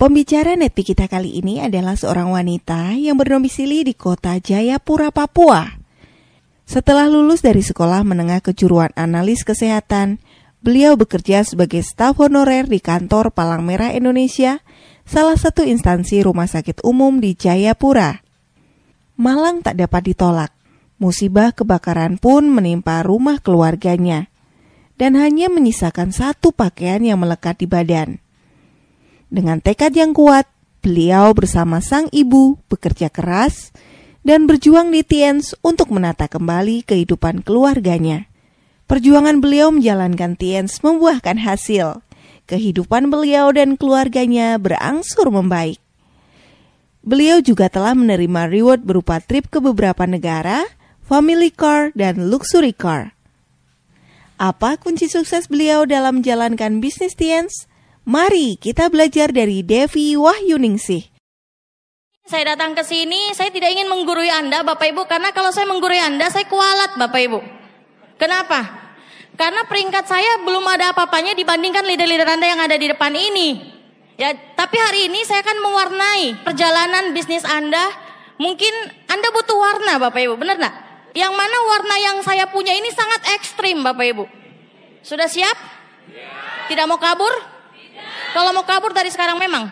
Pembicara Netpi kita kali ini adalah seorang wanita yang berdomisili di kota Jayapura, Papua. Setelah lulus dari sekolah menengah kejuruan analis kesehatan, beliau bekerja sebagai staf honorer di kantor Palang Merah Indonesia, salah satu instansi rumah sakit umum di Jayapura. Malang tak dapat ditolak. Musibah kebakaran pun menimpa rumah keluarganya dan hanya menyisakan satu pakaian yang melekat di badan. Dengan tekad yang kuat, beliau bersama sang ibu bekerja keras dan berjuang di Tiens untuk menata kembali kehidupan keluarganya. Perjuangan beliau menjalankan Tiens membuahkan hasil. Kehidupan beliau dan keluarganya berangsur membaik. Beliau juga telah menerima reward berupa trip ke beberapa negara, family car, dan luxury car. Apa kunci sukses beliau dalam menjalankan bisnis Tiens? Mari kita belajar dari Devi Wahyuningsih. Saya datang ke sini, saya tidak ingin menggurui Anda Bapak Ibu karena kalau saya menggurui Anda saya kualat Bapak Ibu. Kenapa? Karena peringkat saya belum ada apa-apanya dibandingkan leader-leader Anda yang ada di depan ini. Ya, tapi hari ini saya akan mewarnai perjalanan bisnis Anda. Mungkin Anda butuh warna Bapak Ibu, benar nggak? Yang mana warna yang saya punya ini sangat ekstrim Bapak Ibu. Sudah siap? Tidak mau kabur? Kalau mau kabur dari sekarang memang.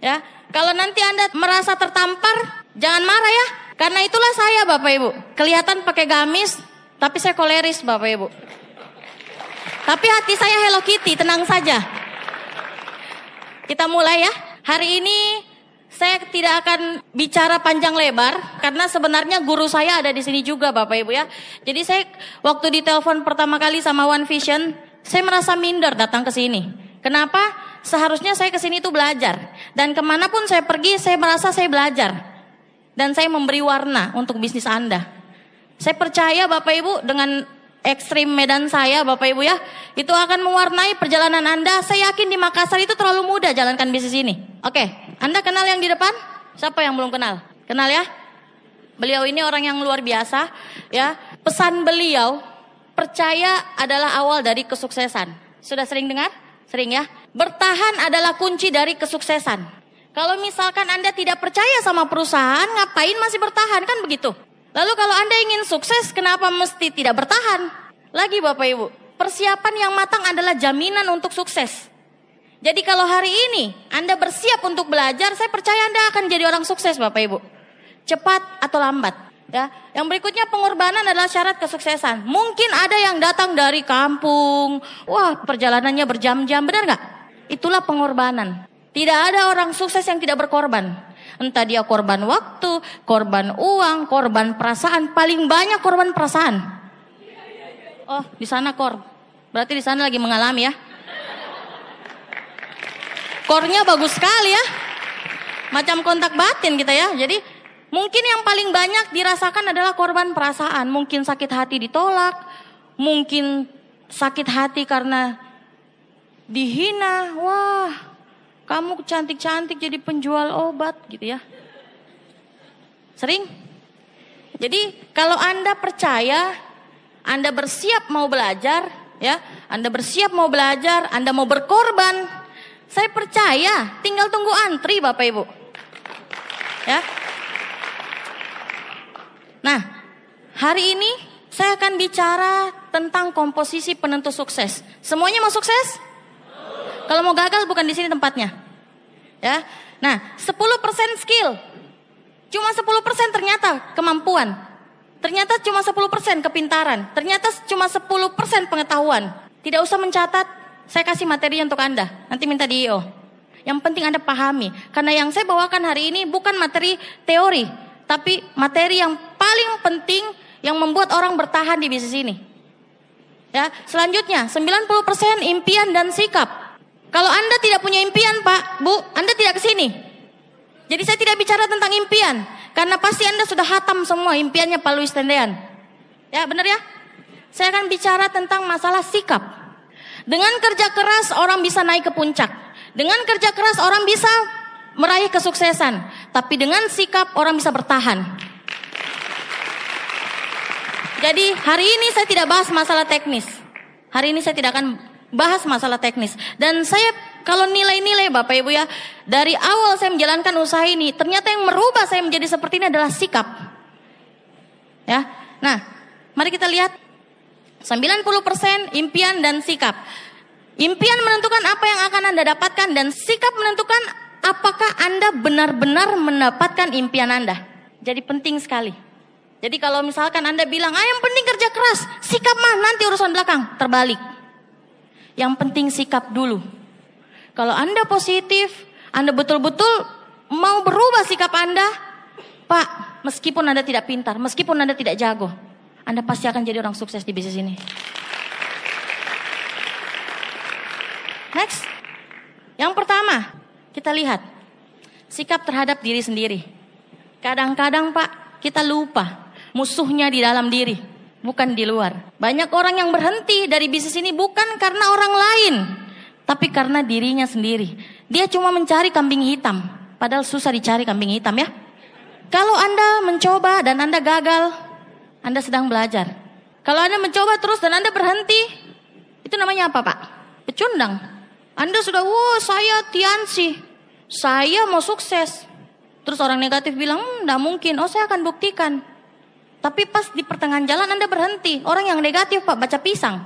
Ya, kalau nanti Anda merasa tertampar, jangan marah ya. Karena itulah saya Bapak Ibu. Kelihatan pakai gamis, tapi saya koleris Bapak Ibu. Tapi hati saya Hello Kitty, tenang saja. Kita mulai ya. Hari ini saya tidak akan bicara panjang lebar karena sebenarnya guru saya ada di sini juga Bapak Ibu ya. Jadi saya waktu ditelepon pertama kali sama One Vision, saya merasa minder datang ke sini. Kenapa? Seharusnya saya kesini itu belajar. Dan kemanapun saya pergi, saya merasa saya belajar. Dan saya memberi warna untuk bisnis Anda. Saya percaya Bapak Ibu dengan ekstrim medan saya Bapak Ibu ya. Itu akan mewarnai perjalanan Anda. Saya yakin di Makassar itu terlalu mudah jalankan bisnis ini. Oke, Anda kenal yang di depan? Siapa yang belum kenal? Kenal ya? Beliau ini orang yang luar biasa ya. Pesan beliau percaya adalah awal dari kesuksesan. Sudah sering dengar? Sering ya? Bertahan adalah kunci dari kesuksesan. Kalau misalkan Anda tidak percaya sama perusahaan, ngapain masih bertahan kan begitu? Lalu kalau Anda ingin sukses, kenapa mesti tidak bertahan? Lagi Bapak Ibu, persiapan yang matang adalah jaminan untuk sukses. Jadi kalau hari ini Anda bersiap untuk belajar, saya percaya Anda akan jadi orang sukses Bapak Ibu. Cepat atau lambat. Ya, yang berikutnya pengorbanan adalah syarat kesuksesan. Mungkin ada yang datang dari kampung, wah perjalanannya berjam-jam, benar nggak? Itulah pengorbanan. Tidak ada orang sukses yang tidak berkorban. Entah dia korban waktu, korban uang, korban perasaan, paling banyak korban perasaan. Oh, di sana kor. Berarti di sana lagi mengalami ya. Kornya bagus sekali ya. Macam kontak batin kita ya. Jadi Mungkin yang paling banyak dirasakan adalah korban perasaan. Mungkin sakit hati ditolak, mungkin sakit hati karena dihina. Wah, kamu cantik-cantik jadi penjual obat gitu ya. Sering? Jadi kalau Anda percaya, Anda bersiap mau belajar, ya, Anda bersiap mau belajar, Anda mau berkorban, saya percaya, tinggal tunggu antri Bapak Ibu. Ya, Nah, hari ini saya akan bicara tentang komposisi penentu sukses. Semuanya mau sukses? Kalau mau gagal bukan di sini tempatnya. Ya. Nah, 10% skill. Cuma 10% ternyata kemampuan. Ternyata cuma 10% kepintaran. Ternyata cuma 10% pengetahuan. Tidak usah mencatat. Saya kasih materi untuk Anda. Nanti minta di EO. Yang penting Anda pahami. Karena yang saya bawakan hari ini bukan materi teori tapi materi yang paling penting yang membuat orang bertahan di bisnis ini. Ya, selanjutnya 90% impian dan sikap. Kalau Anda tidak punya impian, Pak, Bu, Anda tidak ke sini. Jadi saya tidak bicara tentang impian karena pasti Anda sudah hatam semua impiannya Pak Louis Tendean. Ya, benar ya? Saya akan bicara tentang masalah sikap. Dengan kerja keras orang bisa naik ke puncak. Dengan kerja keras orang bisa meraih kesuksesan tapi dengan sikap orang bisa bertahan. Jadi hari ini saya tidak bahas masalah teknis. Hari ini saya tidak akan bahas masalah teknis. Dan saya kalau nilai-nilai Bapak Ibu ya, dari awal saya menjalankan usaha ini, ternyata yang merubah saya menjadi seperti ini adalah sikap. Ya. Nah, mari kita lihat 90% impian dan sikap. Impian menentukan apa yang akan Anda dapatkan dan sikap menentukan apakah Anda benar-benar mendapatkan impian Anda? Jadi penting sekali. Jadi kalau misalkan Anda bilang, ayam ah, yang penting kerja keras, sikap mah nanti urusan belakang, terbalik. Yang penting sikap dulu. Kalau Anda positif, Anda betul-betul mau berubah sikap Anda, Pak, meskipun Anda tidak pintar, meskipun Anda tidak jago, Anda pasti akan jadi orang sukses di bisnis ini. Next. Yang pertama, kita lihat sikap terhadap diri sendiri. Kadang-kadang Pak, kita lupa musuhnya di dalam diri, bukan di luar. Banyak orang yang berhenti dari bisnis ini bukan karena orang lain, tapi karena dirinya sendiri. Dia cuma mencari kambing hitam, padahal susah dicari kambing hitam ya. Kalau Anda mencoba dan Anda gagal, Anda sedang belajar. Kalau Anda mencoba terus dan Anda berhenti, itu namanya apa Pak? Pecundang. Anda sudah, wah saya Tiansi, saya mau sukses. Terus orang negatif bilang, tidak hmm, hm, mungkin, oh saya akan buktikan. Tapi pas di pertengahan jalan Anda berhenti. Orang yang negatif Pak baca pisang.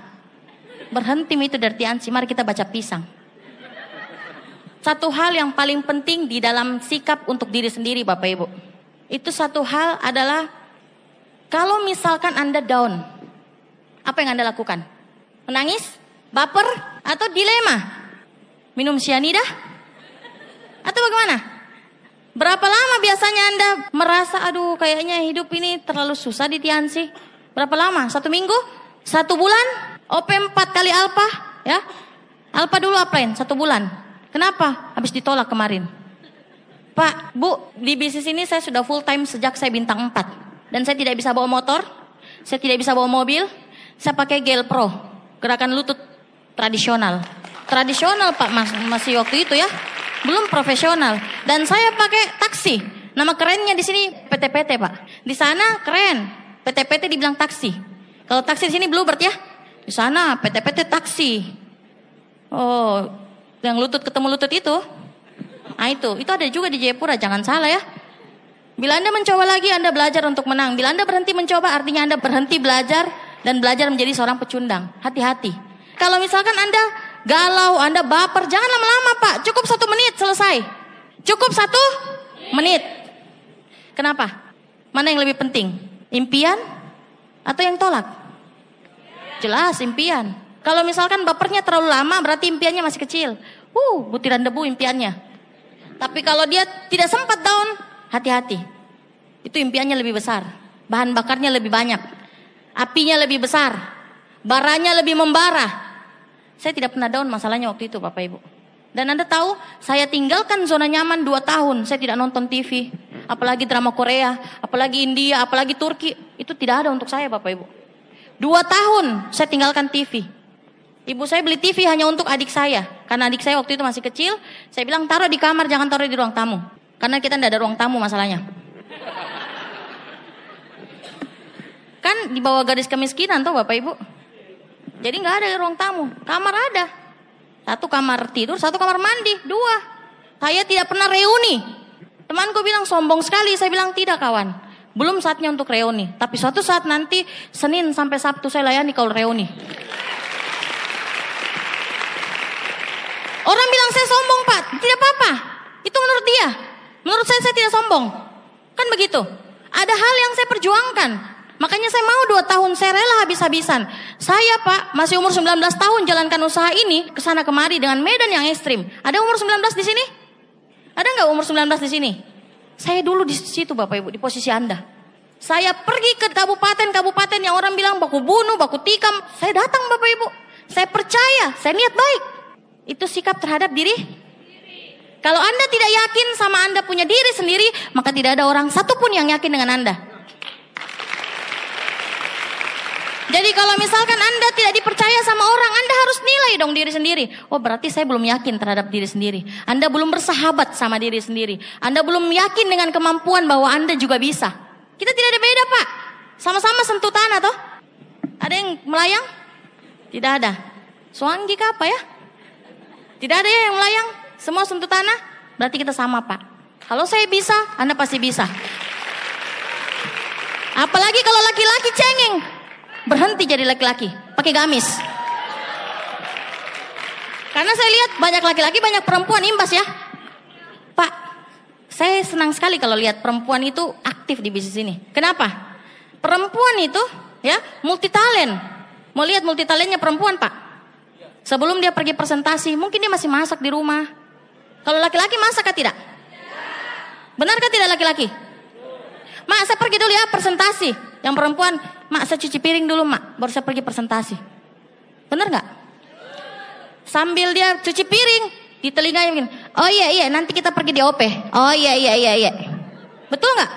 Berhenti itu dari Tiansi, mari kita baca pisang. Satu hal yang paling penting di dalam sikap untuk diri sendiri Bapak Ibu. Itu satu hal adalah kalau misalkan Anda down, apa yang Anda lakukan? Menangis, baper, atau dilema? Minum sianida? Atau bagaimana? Berapa lama biasanya Anda merasa aduh kayaknya hidup ini terlalu susah di Tiansi? Berapa lama? Satu minggu? Satu bulan? OP 4 kali alfa? Ya? Alfa dulu apain? Satu bulan. Kenapa? Habis ditolak kemarin. Pak, Bu, di bisnis ini saya sudah full time sejak saya bintang 4. Dan saya tidak bisa bawa motor, saya tidak bisa bawa mobil, saya pakai gel pro, gerakan lutut tradisional tradisional Pak Mas, masih waktu itu ya. Belum profesional. Dan saya pakai taksi. Nama kerennya di sini PT-PT Pak. Di sana keren. PT-PT dibilang taksi. Kalau taksi di sini bluebird ya. Di sana PT-PT taksi. Oh, yang lutut ketemu lutut itu. Nah itu, itu ada juga di Jayapura, jangan salah ya. Bila Anda mencoba lagi, Anda belajar untuk menang. Bila Anda berhenti mencoba, artinya Anda berhenti belajar dan belajar menjadi seorang pecundang. Hati-hati. Kalau misalkan Anda galau, Anda baper, jangan lama-lama Pak. Cukup satu menit selesai. Cukup satu menit. Kenapa? Mana yang lebih penting? Impian atau yang tolak? Jelas impian. Kalau misalkan bapernya terlalu lama berarti impiannya masih kecil. Uh, butiran debu impiannya. Tapi kalau dia tidak sempat down, hati-hati. Itu impiannya lebih besar. Bahan bakarnya lebih banyak. Apinya lebih besar. Baranya lebih membara saya tidak pernah down masalahnya waktu itu Bapak Ibu. Dan Anda tahu, saya tinggalkan zona nyaman 2 tahun. Saya tidak nonton TV, apalagi drama Korea, apalagi India, apalagi Turki. Itu tidak ada untuk saya Bapak Ibu. Dua tahun saya tinggalkan TV. Ibu saya beli TV hanya untuk adik saya. Karena adik saya waktu itu masih kecil, saya bilang taruh di kamar, jangan taruh di ruang tamu. Karena kita tidak ada ruang tamu masalahnya. Kan di bawah garis kemiskinan tuh Bapak Ibu. Jadi nggak ada ruang tamu. Kamar ada. Satu kamar tidur, satu kamar mandi, dua. Saya tidak pernah reuni. Temanku bilang sombong sekali, saya bilang tidak kawan. Belum saatnya untuk reuni. Tapi suatu saat nanti Senin sampai Sabtu saya layani kalau reuni. Orang bilang saya sombong pak, tidak apa-apa. Itu menurut dia. Menurut saya saya tidak sombong. Kan begitu. Ada hal yang saya perjuangkan. Makanya saya mau dua tahun, saya rela habis-habisan. Saya pak, masih umur 19 tahun jalankan usaha ini kesana kemari dengan medan yang ekstrim. Ada umur 19 di sini? Ada nggak umur 19 di sini? Saya dulu di situ bapak ibu, di posisi anda. Saya pergi ke kabupaten-kabupaten yang orang bilang baku bunuh, baku tikam. Saya datang bapak ibu. Saya percaya, saya niat baik. Itu sikap terhadap diri kalau Anda tidak yakin sama Anda punya diri sendiri, maka tidak ada orang satupun yang yakin dengan Anda. Jadi kalau misalkan Anda tidak dipercaya sama orang, Anda harus nilai dong diri sendiri. Oh berarti saya belum yakin terhadap diri sendiri. Anda belum bersahabat sama diri sendiri. Anda belum yakin dengan kemampuan bahwa Anda juga bisa. Kita tidak ada beda Pak. Sama-sama sentuh tanah toh. Ada yang melayang? Tidak ada. Suanggi ke apa ya? Tidak ada ya yang melayang? Semua sentuh tanah? Berarti kita sama Pak. Kalau saya bisa, Anda pasti bisa. Apalagi kalau laki-laki cengeng berhenti jadi laki-laki, pakai gamis. Karena saya lihat banyak laki-laki, banyak perempuan imbas ya. Pak, saya senang sekali kalau lihat perempuan itu aktif di bisnis ini. Kenapa? Perempuan itu ya multi talent. Mau lihat multi talentnya perempuan, Pak? Sebelum dia pergi presentasi, mungkin dia masih masak di rumah. Kalau laki-laki masak kah tidak? Benarkah tidak laki-laki? Mak, saya pergi dulu ya presentasi. Yang perempuan, mak saya cuci piring dulu mak, baru saya pergi presentasi. Bener nggak? Sambil dia cuci piring, di telinganya mungkin, oh iya iya nanti kita pergi di OP. Oh iya iya iya iya. Betul nggak?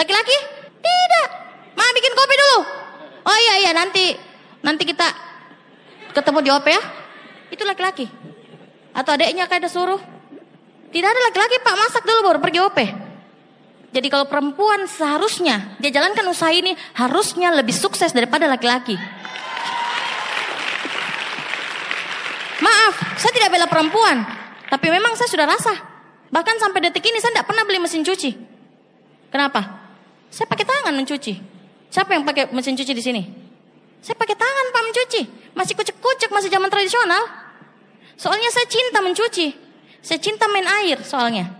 Laki-laki? Tidak. Mak bikin kopi dulu. Oh iya iya nanti nanti kita ketemu di OP ya. Itu laki-laki. Atau adiknya kayak ada suruh. Tidak ada laki-laki pak masak dulu baru pergi OP. Jadi kalau perempuan seharusnya dia jalankan usaha ini harusnya lebih sukses daripada laki-laki. Maaf, saya tidak bela perempuan, tapi memang saya sudah rasa. Bahkan sampai detik ini saya tidak pernah beli mesin cuci. Kenapa? Saya pakai tangan mencuci. Siapa yang pakai mesin cuci di sini? Saya pakai tangan pak mencuci. Masih kucek-kucek, masih zaman tradisional. Soalnya saya cinta mencuci. Saya cinta main air soalnya.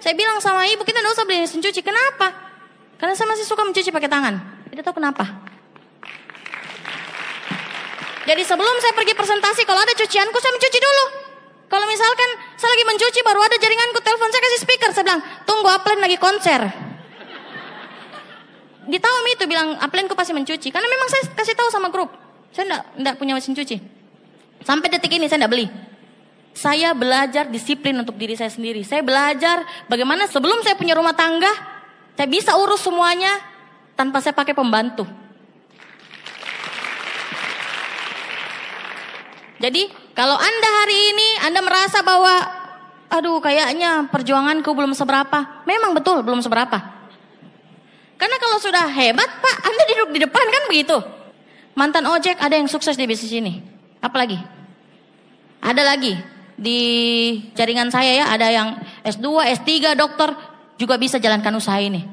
Saya bilang sama ibu kita nggak usah beli mesin cuci. Kenapa? Karena saya masih suka mencuci pakai tangan. Tidak tahu kenapa. Jadi sebelum saya pergi presentasi, kalau ada cucianku saya mencuci dulu. Kalau misalkan saya lagi mencuci baru ada jaringanku telepon saya kasih speaker, saya bilang tunggu Aplen lagi konser. Di tahun itu bilang ku pasti mencuci, karena memang saya kasih tahu sama grup, saya enggak, enggak punya mesin cuci. Sampai detik ini saya enggak beli. Saya belajar disiplin untuk diri saya sendiri. Saya belajar bagaimana sebelum saya punya rumah tangga, saya bisa urus semuanya tanpa saya pakai pembantu. Jadi kalau Anda hari ini Anda merasa bahwa aduh kayaknya perjuanganku belum seberapa. Memang betul belum seberapa. Karena kalau sudah hebat Pak, Anda duduk di depan kan begitu. Mantan ojek ada yang sukses di bisnis ini. Apalagi Ada lagi di jaringan saya ya ada yang S2, S3, dokter juga bisa jalankan usaha ini.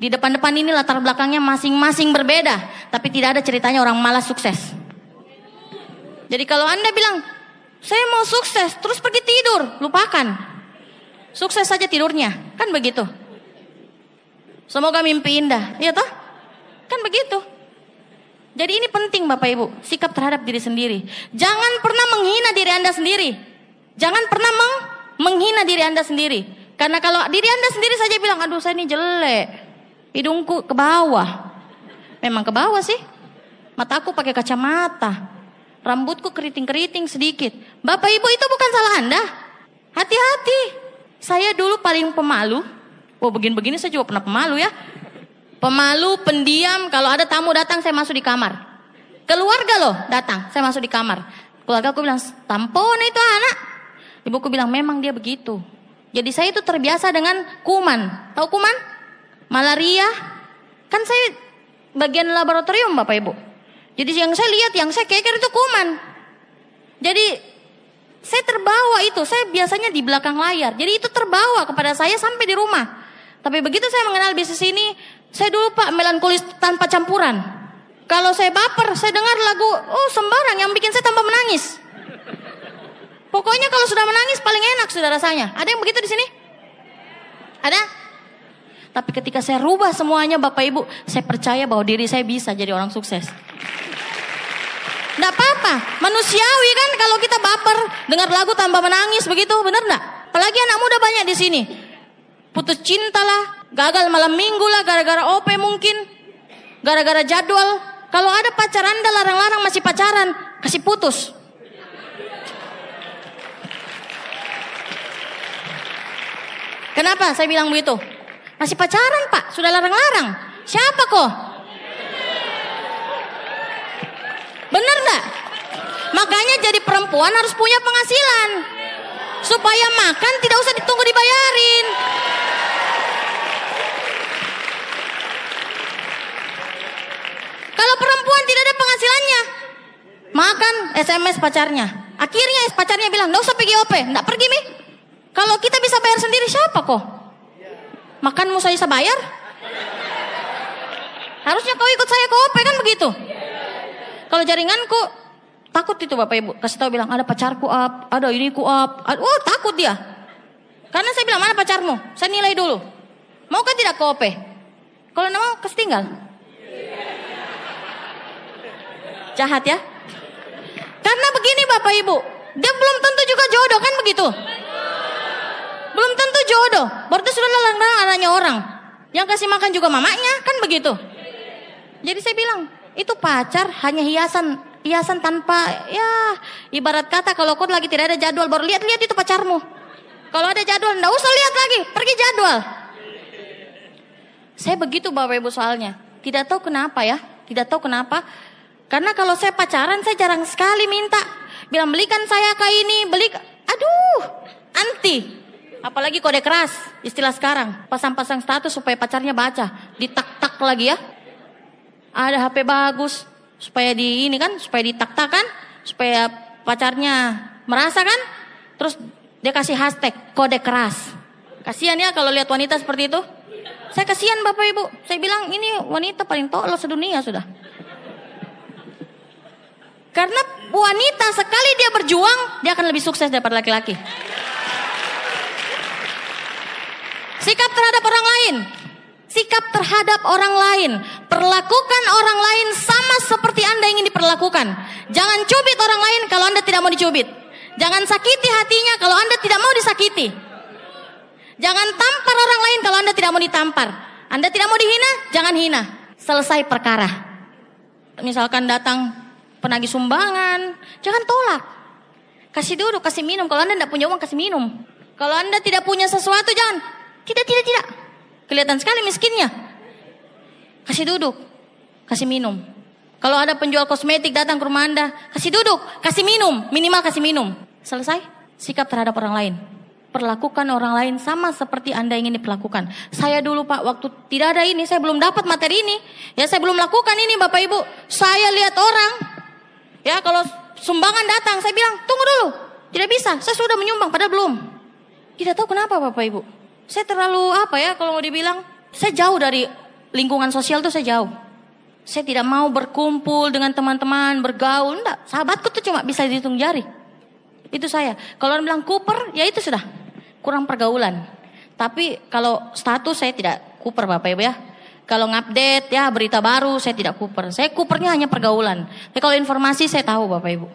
Di depan-depan ini latar belakangnya masing-masing berbeda, tapi tidak ada ceritanya orang malas sukses. Jadi kalau Anda bilang, "Saya mau sukses," terus pergi tidur, lupakan. Sukses saja tidurnya, kan begitu. Semoga mimpi indah, iya toh? Kan begitu. Jadi ini penting Bapak Ibu, sikap terhadap diri sendiri. Jangan pernah menghina diri Anda sendiri. Jangan pernah meng menghina diri Anda sendiri. Karena kalau diri Anda sendiri saja bilang, aduh saya ini jelek. Hidungku ke bawah. Memang ke bawah sih. Mataku pakai kacamata. Rambutku keriting-keriting sedikit. Bapak Ibu itu bukan salah Anda. Hati-hati. Saya dulu paling pemalu. Oh begini-begini saya juga pernah pemalu ya. Pemalu, pendiam, kalau ada tamu datang saya masuk di kamar. Keluarga loh datang, saya masuk di kamar. Keluarga aku bilang, tampon itu anak. Ibuku bilang memang dia begitu. Jadi saya itu terbiasa dengan kuman. Tahu kuman? Malaria. Kan saya bagian laboratorium Bapak Ibu. Jadi yang saya lihat, yang saya keker itu kuman. Jadi saya terbawa itu, saya biasanya di belakang layar. Jadi itu terbawa kepada saya sampai di rumah. Tapi begitu saya mengenal bisnis ini, saya dulu Pak melankolis tanpa campuran. Kalau saya baper, saya dengar lagu, oh sembarang yang bikin saya tambah menangis. Pokoknya kalau sudah menangis paling enak sudah rasanya. Ada yang begitu di sini? Ada? Tapi ketika saya rubah semuanya Bapak Ibu, saya percaya bahwa diri saya bisa jadi orang sukses. Tidak apa-apa, manusiawi kan kalau kita baper, dengar lagu tambah menangis begitu, benar nggak? Apalagi anak muda banyak di sini. Putus cinta lah, gagal malam minggu lah, gara-gara OP mungkin, gara-gara jadwal. Kalau ada pacaran, anda larang-larang masih pacaran, kasih putus. Kenapa saya bilang begitu? Masih pacaran pak, sudah larang-larang. Siapa kok? Benar gak? Makanya jadi perempuan harus punya penghasilan. Supaya makan tidak usah ditunggu dibayarin. Kalau perempuan tidak ada penghasilannya, makan SMS pacarnya. Akhirnya pacarnya bilang, nggak usah pergi OP, nggak pergi mi. Kalau kita bisa bayar sendiri siapa kok? Makanmu saya bisa bayar? Harusnya kau ikut saya ke OP kan begitu. Kalau jaringanku takut itu Bapak Ibu. Kasih tahu bilang ada pacarku up, ada ini ku up. Oh takut dia. Karena saya bilang mana pacarmu? Saya nilai dulu. Mau kan tidak ke OP? Kalau nama mau kasih tinggal. Jahat ya. Karena begini Bapak Ibu. Dia belum tentu juga jodoh kan begitu. Belum tentu jodoh. Berarti sudah lelang anaknya orang. Yang kasih makan juga mamanya, kan begitu. Jadi saya bilang, itu pacar hanya hiasan hiasan tanpa ya ibarat kata kalau kau lagi tidak ada jadwal baru lihat-lihat itu pacarmu. Kalau ada jadwal ndak usah lihat lagi, pergi jadwal. Saya begitu Bapak Ibu soalnya. Tidak tahu kenapa ya, tidak tahu kenapa. Karena kalau saya pacaran saya jarang sekali minta. Bilang belikan saya kayak ini, beli aduh, anti. Apalagi kode keras, istilah sekarang. Pasang-pasang status supaya pacarnya baca. Ditak-tak lagi ya. Ada HP bagus, supaya di ini kan, supaya ditak-tak kan. Supaya pacarnya merasa kan. Terus dia kasih hashtag kode keras. Kasian ya kalau lihat wanita seperti itu. Saya kasihan Bapak Ibu. Saya bilang ini wanita paling tolol sedunia sudah. Karena wanita sekali dia berjuang, dia akan lebih sukses daripada laki-laki. Sikap terhadap orang lain. Sikap terhadap orang lain. Perlakukan orang lain sama seperti Anda ingin diperlakukan. Jangan cubit orang lain kalau Anda tidak mau dicubit. Jangan sakiti hatinya kalau Anda tidak mau disakiti. Jangan tampar orang lain kalau Anda tidak mau ditampar. Anda tidak mau dihina, jangan hina. Selesai perkara. Misalkan datang penagih sumbangan, jangan tolak. Kasih duduk, kasih minum. Kalau Anda tidak punya uang, kasih minum. Kalau Anda tidak punya sesuatu, jangan tidak, tidak, tidak. Kelihatan sekali miskinnya. Kasih duduk, kasih minum. Kalau ada penjual kosmetik datang ke rumah Anda, kasih duduk, kasih minum, minimal kasih minum. Selesai, sikap terhadap orang lain. Perlakukan orang lain sama seperti Anda ingin diperlakukan. Saya dulu Pak, waktu tidak ada ini, saya belum dapat materi ini. Ya saya belum lakukan ini Bapak Ibu. Saya lihat orang, ya kalau sumbangan datang, saya bilang, tunggu dulu. Tidak bisa, saya sudah menyumbang, padahal belum. Tidak tahu kenapa Bapak Ibu saya terlalu apa ya kalau mau dibilang saya jauh dari lingkungan sosial tuh saya jauh. Saya tidak mau berkumpul dengan teman-teman, bergaul, enggak. Sahabatku tuh cuma bisa dihitung jari. Itu saya. Kalau orang bilang Cooper, ya itu sudah. Kurang pergaulan. Tapi kalau status saya tidak Cooper Bapak Ibu ya. Kalau ngupdate ya berita baru saya tidak Cooper. Saya Coopernya hanya pergaulan. Tapi kalau informasi saya tahu Bapak Ibu.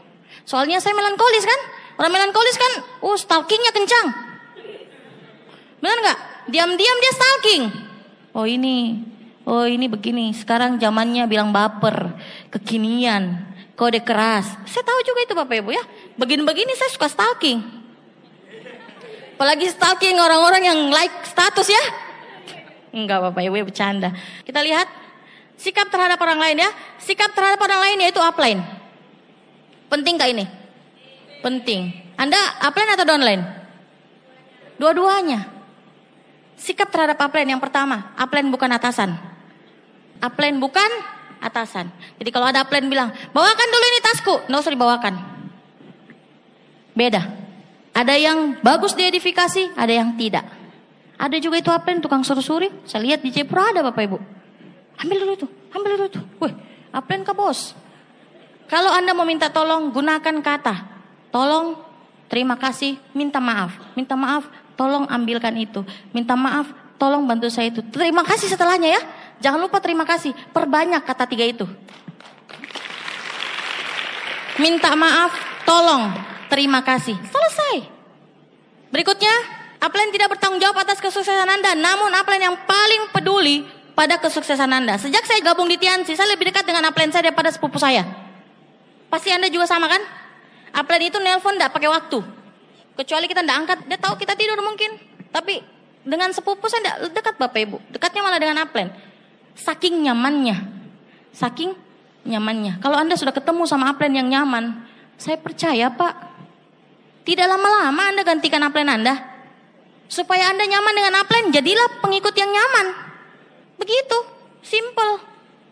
Soalnya saya melankolis kan. Orang melankolis kan, uh stalkingnya kencang. Benar nggak? Diam-diam dia stalking. Oh ini, oh ini begini. Sekarang zamannya bilang baper, kekinian, kode keras. Saya tahu juga itu Bapak Ibu ya. Begini-begini saya suka stalking. Apalagi stalking orang-orang yang like status ya. Enggak Bapak Ibu ya, bercanda. Kita lihat sikap terhadap orang lain ya. Sikap terhadap orang lain yaitu upline. Penting gak ini? Penting. Anda upline atau downline? Dua-duanya. Sikap terhadap upline yang pertama, upline bukan atasan. Upline bukan atasan. Jadi kalau ada upline bilang, bawakan dulu ini tasku, no usah dibawakan. Beda. Ada yang bagus diedifikasi, ada yang tidak. Ada juga itu upline tukang suruh-suri. Saya lihat di Jepro ada Bapak Ibu. Ambil dulu itu, ambil dulu itu. Wih, upline ke bos. Kalau Anda mau minta tolong, gunakan kata. Tolong, terima kasih, minta maaf. Minta maaf, Tolong ambilkan itu. Minta maaf, tolong bantu saya itu. Terima kasih setelahnya ya. Jangan lupa terima kasih. Perbanyak kata tiga itu. Minta maaf, tolong, terima kasih. Selesai. Berikutnya, Aplen tidak bertanggung jawab atas kesuksesan Anda, namun Aplen yang paling peduli pada kesuksesan Anda. Sejak saya gabung di Tiansi, saya lebih dekat dengan Aplen saya daripada sepupu saya. Pasti Anda juga sama kan? Aplen itu nelpon tidak pakai waktu. Kecuali kita tidak angkat, dia tahu kita tidur mungkin. Tapi dengan sepupu saya tidak dekat Bapak Ibu. Dekatnya malah dengan Aplen. Saking nyamannya. Saking nyamannya. Kalau Anda sudah ketemu sama Aplen yang nyaman, saya percaya Pak. Tidak lama-lama Anda gantikan Aplen Anda. Supaya Anda nyaman dengan Aplen, jadilah pengikut yang nyaman. Begitu, simple.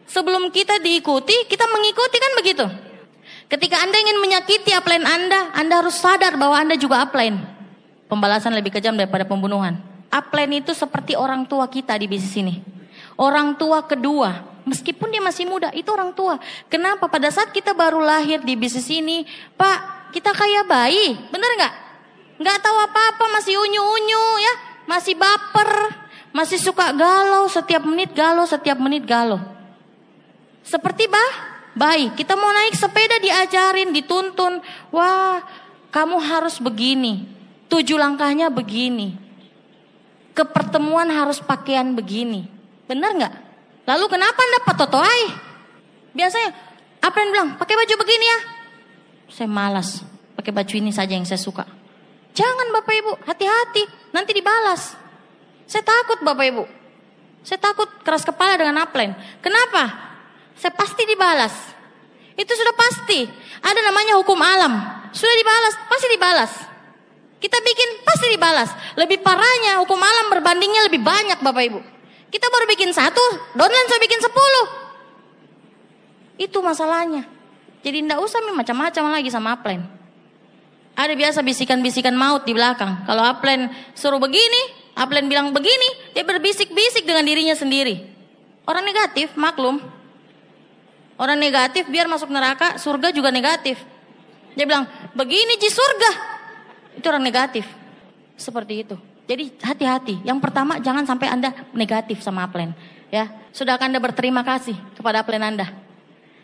Sebelum kita diikuti, kita mengikuti kan begitu. Ketika Anda ingin menyakiti upline Anda, Anda harus sadar bahwa Anda juga upline. Pembalasan lebih kejam daripada pembunuhan. Upline itu seperti orang tua kita di bisnis ini. Orang tua kedua, meskipun dia masih muda, itu orang tua. Kenapa? Pada saat kita baru lahir di bisnis ini, Pak, kita kayak bayi, bener nggak? Nggak tahu apa-apa, masih unyu-unyu ya, masih baper, masih suka galau, setiap menit galau, setiap menit galau. Seperti bah, Baik, kita mau naik sepeda diajarin, dituntun. Wah, kamu harus begini. Tujuh langkahnya begini. kepertemuan harus pakaian begini. Benar nggak? Lalu kenapa anda patotoai? Biasanya, apa yang bilang? Pakai baju begini ya. Saya malas. Pakai baju ini saja yang saya suka. Jangan Bapak Ibu, hati-hati. Nanti dibalas. Saya takut Bapak Ibu. Saya takut keras kepala dengan upline. Kenapa? saya pasti dibalas. Itu sudah pasti. Ada namanya hukum alam. Sudah dibalas, pasti dibalas. Kita bikin pasti dibalas. Lebih parahnya hukum alam berbandingnya lebih banyak Bapak Ibu. Kita baru bikin satu, Donlan saya bikin sepuluh. Itu masalahnya. Jadi ndak usah macam-macam lagi sama Aplen. Ada biasa bisikan-bisikan maut di belakang. Kalau Aplen suruh begini, Aplen bilang begini, dia berbisik-bisik dengan dirinya sendiri. Orang negatif, maklum. Orang negatif biar masuk neraka, surga juga negatif. Dia bilang, begini ji surga. Itu orang negatif. Seperti itu. Jadi hati-hati. Yang pertama jangan sampai Anda negatif sama plan. Ya, sudah sudahkah Anda berterima kasih kepada plan Anda?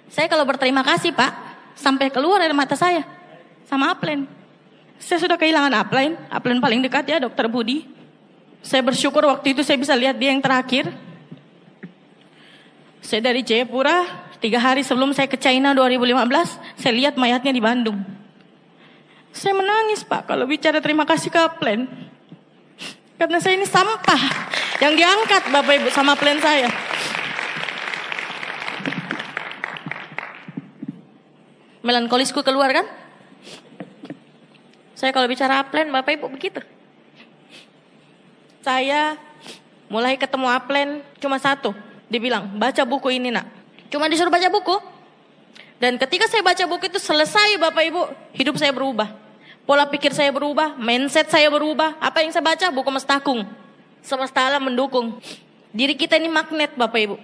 Saya kalau berterima kasih, Pak, sampai keluar dari mata saya sama plan. Saya sudah kehilangan upline, upline paling dekat ya, Dokter Budi. Saya bersyukur waktu itu saya bisa lihat dia yang terakhir. Saya dari Jayapura, Tiga hari sebelum saya ke China 2015, saya lihat mayatnya di Bandung. Saya menangis Pak kalau bicara terima kasih ke plan. Karena saya ini sampah yang diangkat Bapak Ibu sama plan saya. Melankolisku keluar kan? Saya kalau bicara plan Bapak Ibu begitu. Saya mulai ketemu Aplen cuma satu. Dibilang, baca buku ini nak. Cuma disuruh baca buku. Dan ketika saya baca buku itu selesai Bapak Ibu, hidup saya berubah. Pola pikir saya berubah, mindset saya berubah. Apa yang saya baca? Buku Mestakung. Semesta alam mendukung. Diri kita ini magnet Bapak Ibu.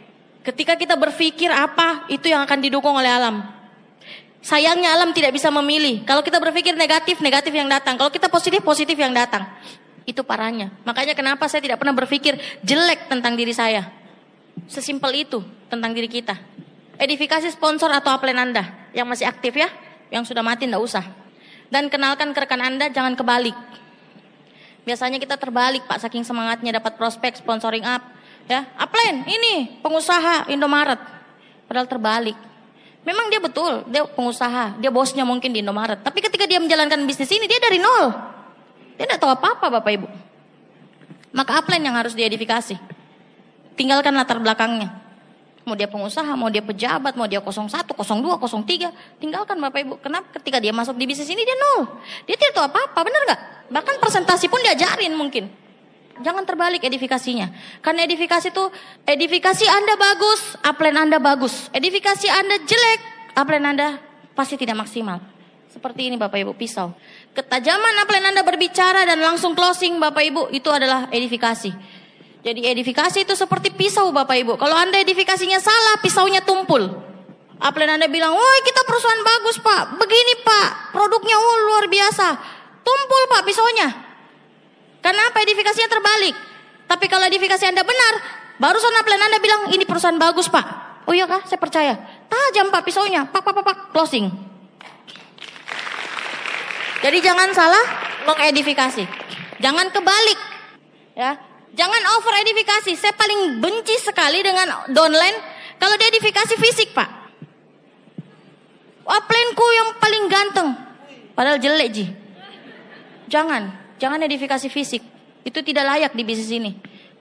Ketika kita berpikir apa, itu yang akan didukung oleh alam. Sayangnya alam tidak bisa memilih. Kalau kita berpikir negatif, negatif yang datang. Kalau kita positif, positif yang datang. Itu parahnya. Makanya kenapa saya tidak pernah berpikir jelek tentang diri saya. Sesimpel itu tentang diri kita. Edifikasi sponsor atau upline Anda yang masih aktif ya, yang sudah mati tidak usah. Dan kenalkan ke rekan Anda jangan kebalik. Biasanya kita terbalik Pak saking semangatnya dapat prospek sponsoring up. Ya, upline ini pengusaha Indomaret. Padahal terbalik. Memang dia betul, dia pengusaha, dia bosnya mungkin di Indomaret. Tapi ketika dia menjalankan bisnis ini, dia dari nol. Dia tidak tahu apa-apa Bapak Ibu. Maka upline yang harus diedifikasi. Tinggalkan latar belakangnya. Mau dia pengusaha, mau dia pejabat, mau dia 01, 02, 03. Tinggalkan Bapak Ibu. Kenapa ketika dia masuk di bisnis ini dia nol. Dia tidak tahu apa-apa, benar nggak? Bahkan presentasi pun diajarin mungkin. Jangan terbalik edifikasinya. Karena edifikasi itu, edifikasi Anda bagus, upline Anda bagus. Edifikasi Anda jelek, upline Anda pasti tidak maksimal. Seperti ini Bapak Ibu pisau. Ketajaman upline Anda berbicara dan langsung closing Bapak Ibu itu adalah edifikasi. Jadi edifikasi itu seperti pisau Bapak Ibu. Kalau Anda edifikasinya salah, pisaunya tumpul. Apalagi Anda bilang, woi kita perusahaan bagus Pak. Begini Pak, produknya oh, luar biasa. Tumpul Pak pisaunya. Karena apa edifikasinya terbalik. Tapi kalau edifikasi Anda benar, barusan apalagi Anda bilang, ini perusahaan bagus Pak. Oh iya kah? Saya percaya. Tajam Pak pisaunya. Pak, pak, pak, pak. Closing. Jadi jangan salah mengedifikasi. Jangan kebalik. Ya, Jangan over edifikasi. Saya paling benci sekali dengan downline kalau dia edifikasi fisik, Pak. upline yang paling ganteng. Padahal jelek, Ji. Jangan, jangan edifikasi fisik. Itu tidak layak di bisnis ini.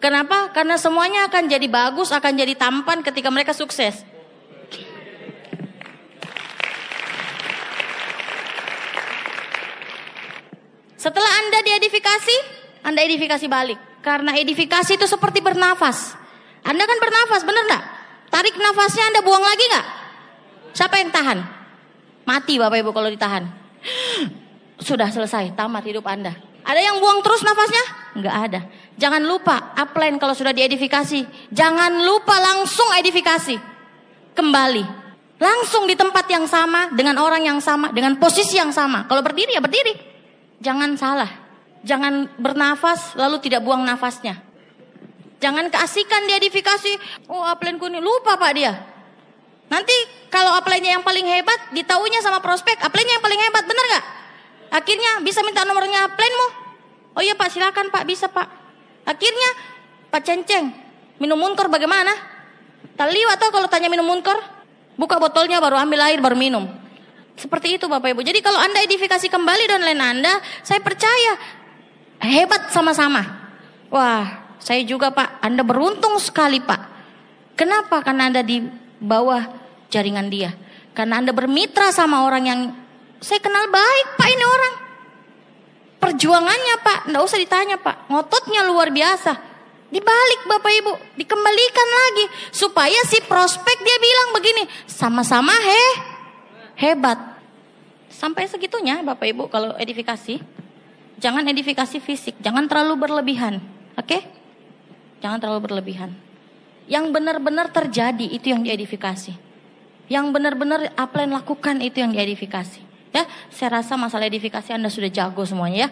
Kenapa? Karena semuanya akan jadi bagus, akan jadi tampan ketika mereka sukses. Setelah Anda diedifikasi, Anda edifikasi balik. Karena edifikasi itu seperti bernafas. Anda kan bernafas, benar nggak? Tarik nafasnya Anda buang lagi nggak? Siapa yang tahan? Mati Bapak Ibu kalau ditahan. Sudah selesai, tamat hidup Anda. Ada yang buang terus nafasnya? Nggak ada. Jangan lupa upline kalau sudah diedifikasi. Jangan lupa langsung edifikasi. Kembali. Langsung di tempat yang sama, dengan orang yang sama, dengan posisi yang sama. Kalau berdiri ya berdiri. Jangan salah. Jangan bernafas lalu tidak buang nafasnya. Jangan keasikan dia edifikasi. Oh upline kuning lupa pak dia. Nanti kalau upline yang paling hebat ditaunya sama prospek. upline yang paling hebat benar nggak? Akhirnya bisa minta nomornya upline Oh iya pak silakan pak bisa pak. Akhirnya pak cenceng minum munkor bagaimana? Taliwa atau kalau tanya minum munkor buka botolnya baru ambil air baru minum. Seperti itu Bapak Ibu. Jadi kalau Anda edifikasi kembali dan lain Anda, saya percaya Hebat sama-sama. Wah, saya juga Pak, Anda beruntung sekali Pak. Kenapa? Karena Anda di bawah jaringan dia. Karena Anda bermitra sama orang yang saya kenal baik Pak ini orang. Perjuangannya Pak, nggak usah ditanya Pak. Ngototnya luar biasa. Dibalik Bapak Ibu, dikembalikan lagi supaya si prospek dia bilang begini, sama-sama he hebat. Sampai segitunya Bapak Ibu kalau edifikasi jangan edifikasi fisik, jangan terlalu berlebihan. Oke? Okay? Jangan terlalu berlebihan. Yang benar-benar terjadi itu yang diedifikasi. Yang benar-benar apa yang lakukan itu yang diedifikasi. Ya, saya rasa masalah edifikasi Anda sudah jago semuanya ya.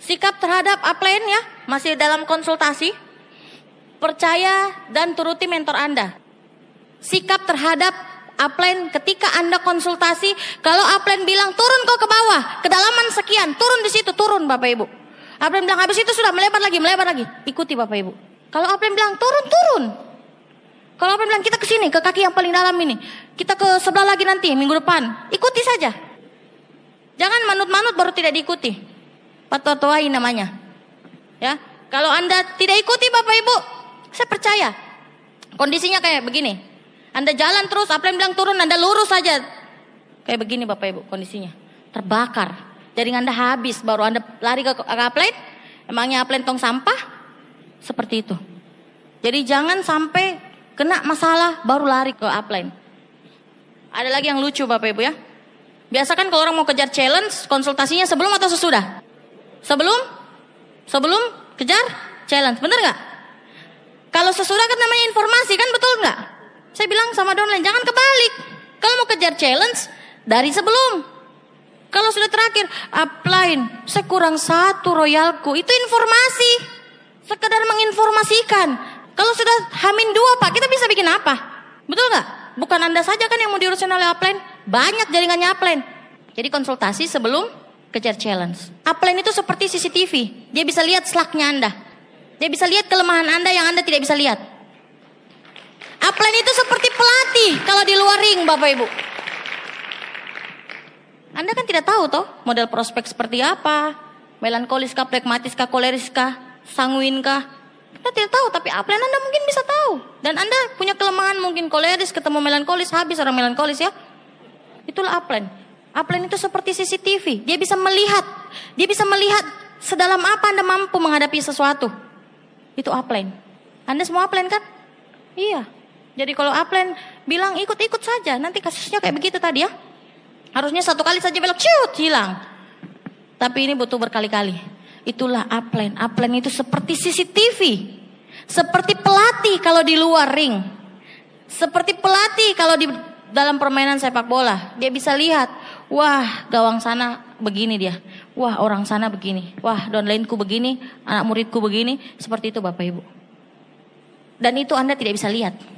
Sikap terhadap upline ya, masih dalam konsultasi. Percaya dan turuti mentor Anda. Sikap terhadap Upline ketika Anda konsultasi, kalau upline bilang turun kok ke bawah, kedalaman sekian, turun di situ, turun Bapak Ibu. Upline bilang habis itu sudah melebar lagi, melebar lagi. Ikuti Bapak Ibu. Kalau upline bilang turun, turun. Kalau upline bilang kita ke sini, ke kaki yang paling dalam ini. Kita ke sebelah lagi nanti minggu depan. Ikuti saja. Jangan manut-manut baru tidak diikuti. Patotoai namanya. Ya. Kalau Anda tidak ikuti Bapak Ibu, saya percaya kondisinya kayak begini. Anda jalan terus, apa yang bilang turun, Anda lurus saja. Kayak begini Bapak Ibu kondisinya. Terbakar. Jadi Anda habis, baru Anda lari ke, ke Emangnya aplen tong sampah? Seperti itu. Jadi jangan sampai kena masalah baru lari ke aplen. Ada lagi yang lucu Bapak Ibu ya. Biasa kan kalau orang mau kejar challenge, konsultasinya sebelum atau sesudah? Sebelum? Sebelum kejar challenge, bener nggak? Kalau sesudah kan namanya informasi kan betul nggak? Saya bilang sama downline, jangan kebalik. Kalau mau kejar challenge, dari sebelum. Kalau sudah terakhir, upline, saya kurang satu royalku. Itu informasi. Sekedar menginformasikan. Kalau sudah hamin dua pak, kita bisa bikin apa? Betul nggak? Bukan Anda saja kan yang mau diurusin oleh upline. Banyak jaringannya upline. Jadi konsultasi sebelum kejar challenge. Upline itu seperti CCTV. Dia bisa lihat slaknya Anda. Dia bisa lihat kelemahan Anda yang Anda tidak bisa lihat. Upline itu seperti pelatih kalau di luar ring Bapak Ibu. Anda kan tidak tahu toh model prospek seperti apa. Melankolis kah, plekmatis kah, koleris kah, sanguin kah. Kita tidak tahu tapi upline Anda mungkin bisa tahu. Dan Anda punya kelemahan mungkin koleris ketemu melankolis habis orang melankolis ya. Itulah upline. Upline itu seperti CCTV. Dia bisa melihat. Dia bisa melihat sedalam apa Anda mampu menghadapi sesuatu. Itu upline. Anda semua upline kan? Iya. Jadi kalau upline bilang ikut-ikut saja, nanti kasusnya kayak begitu tadi ya. Harusnya satu kali saja belok, ciut, hilang. Tapi ini butuh berkali-kali. Itulah upline. Upline itu seperti CCTV. Seperti pelatih kalau di luar ring. Seperti pelatih kalau di dalam permainan sepak bola. Dia bisa lihat, wah gawang sana begini dia. Wah orang sana begini. Wah downlineku begini, anak muridku begini. Seperti itu Bapak Ibu. Dan itu Anda tidak bisa lihat.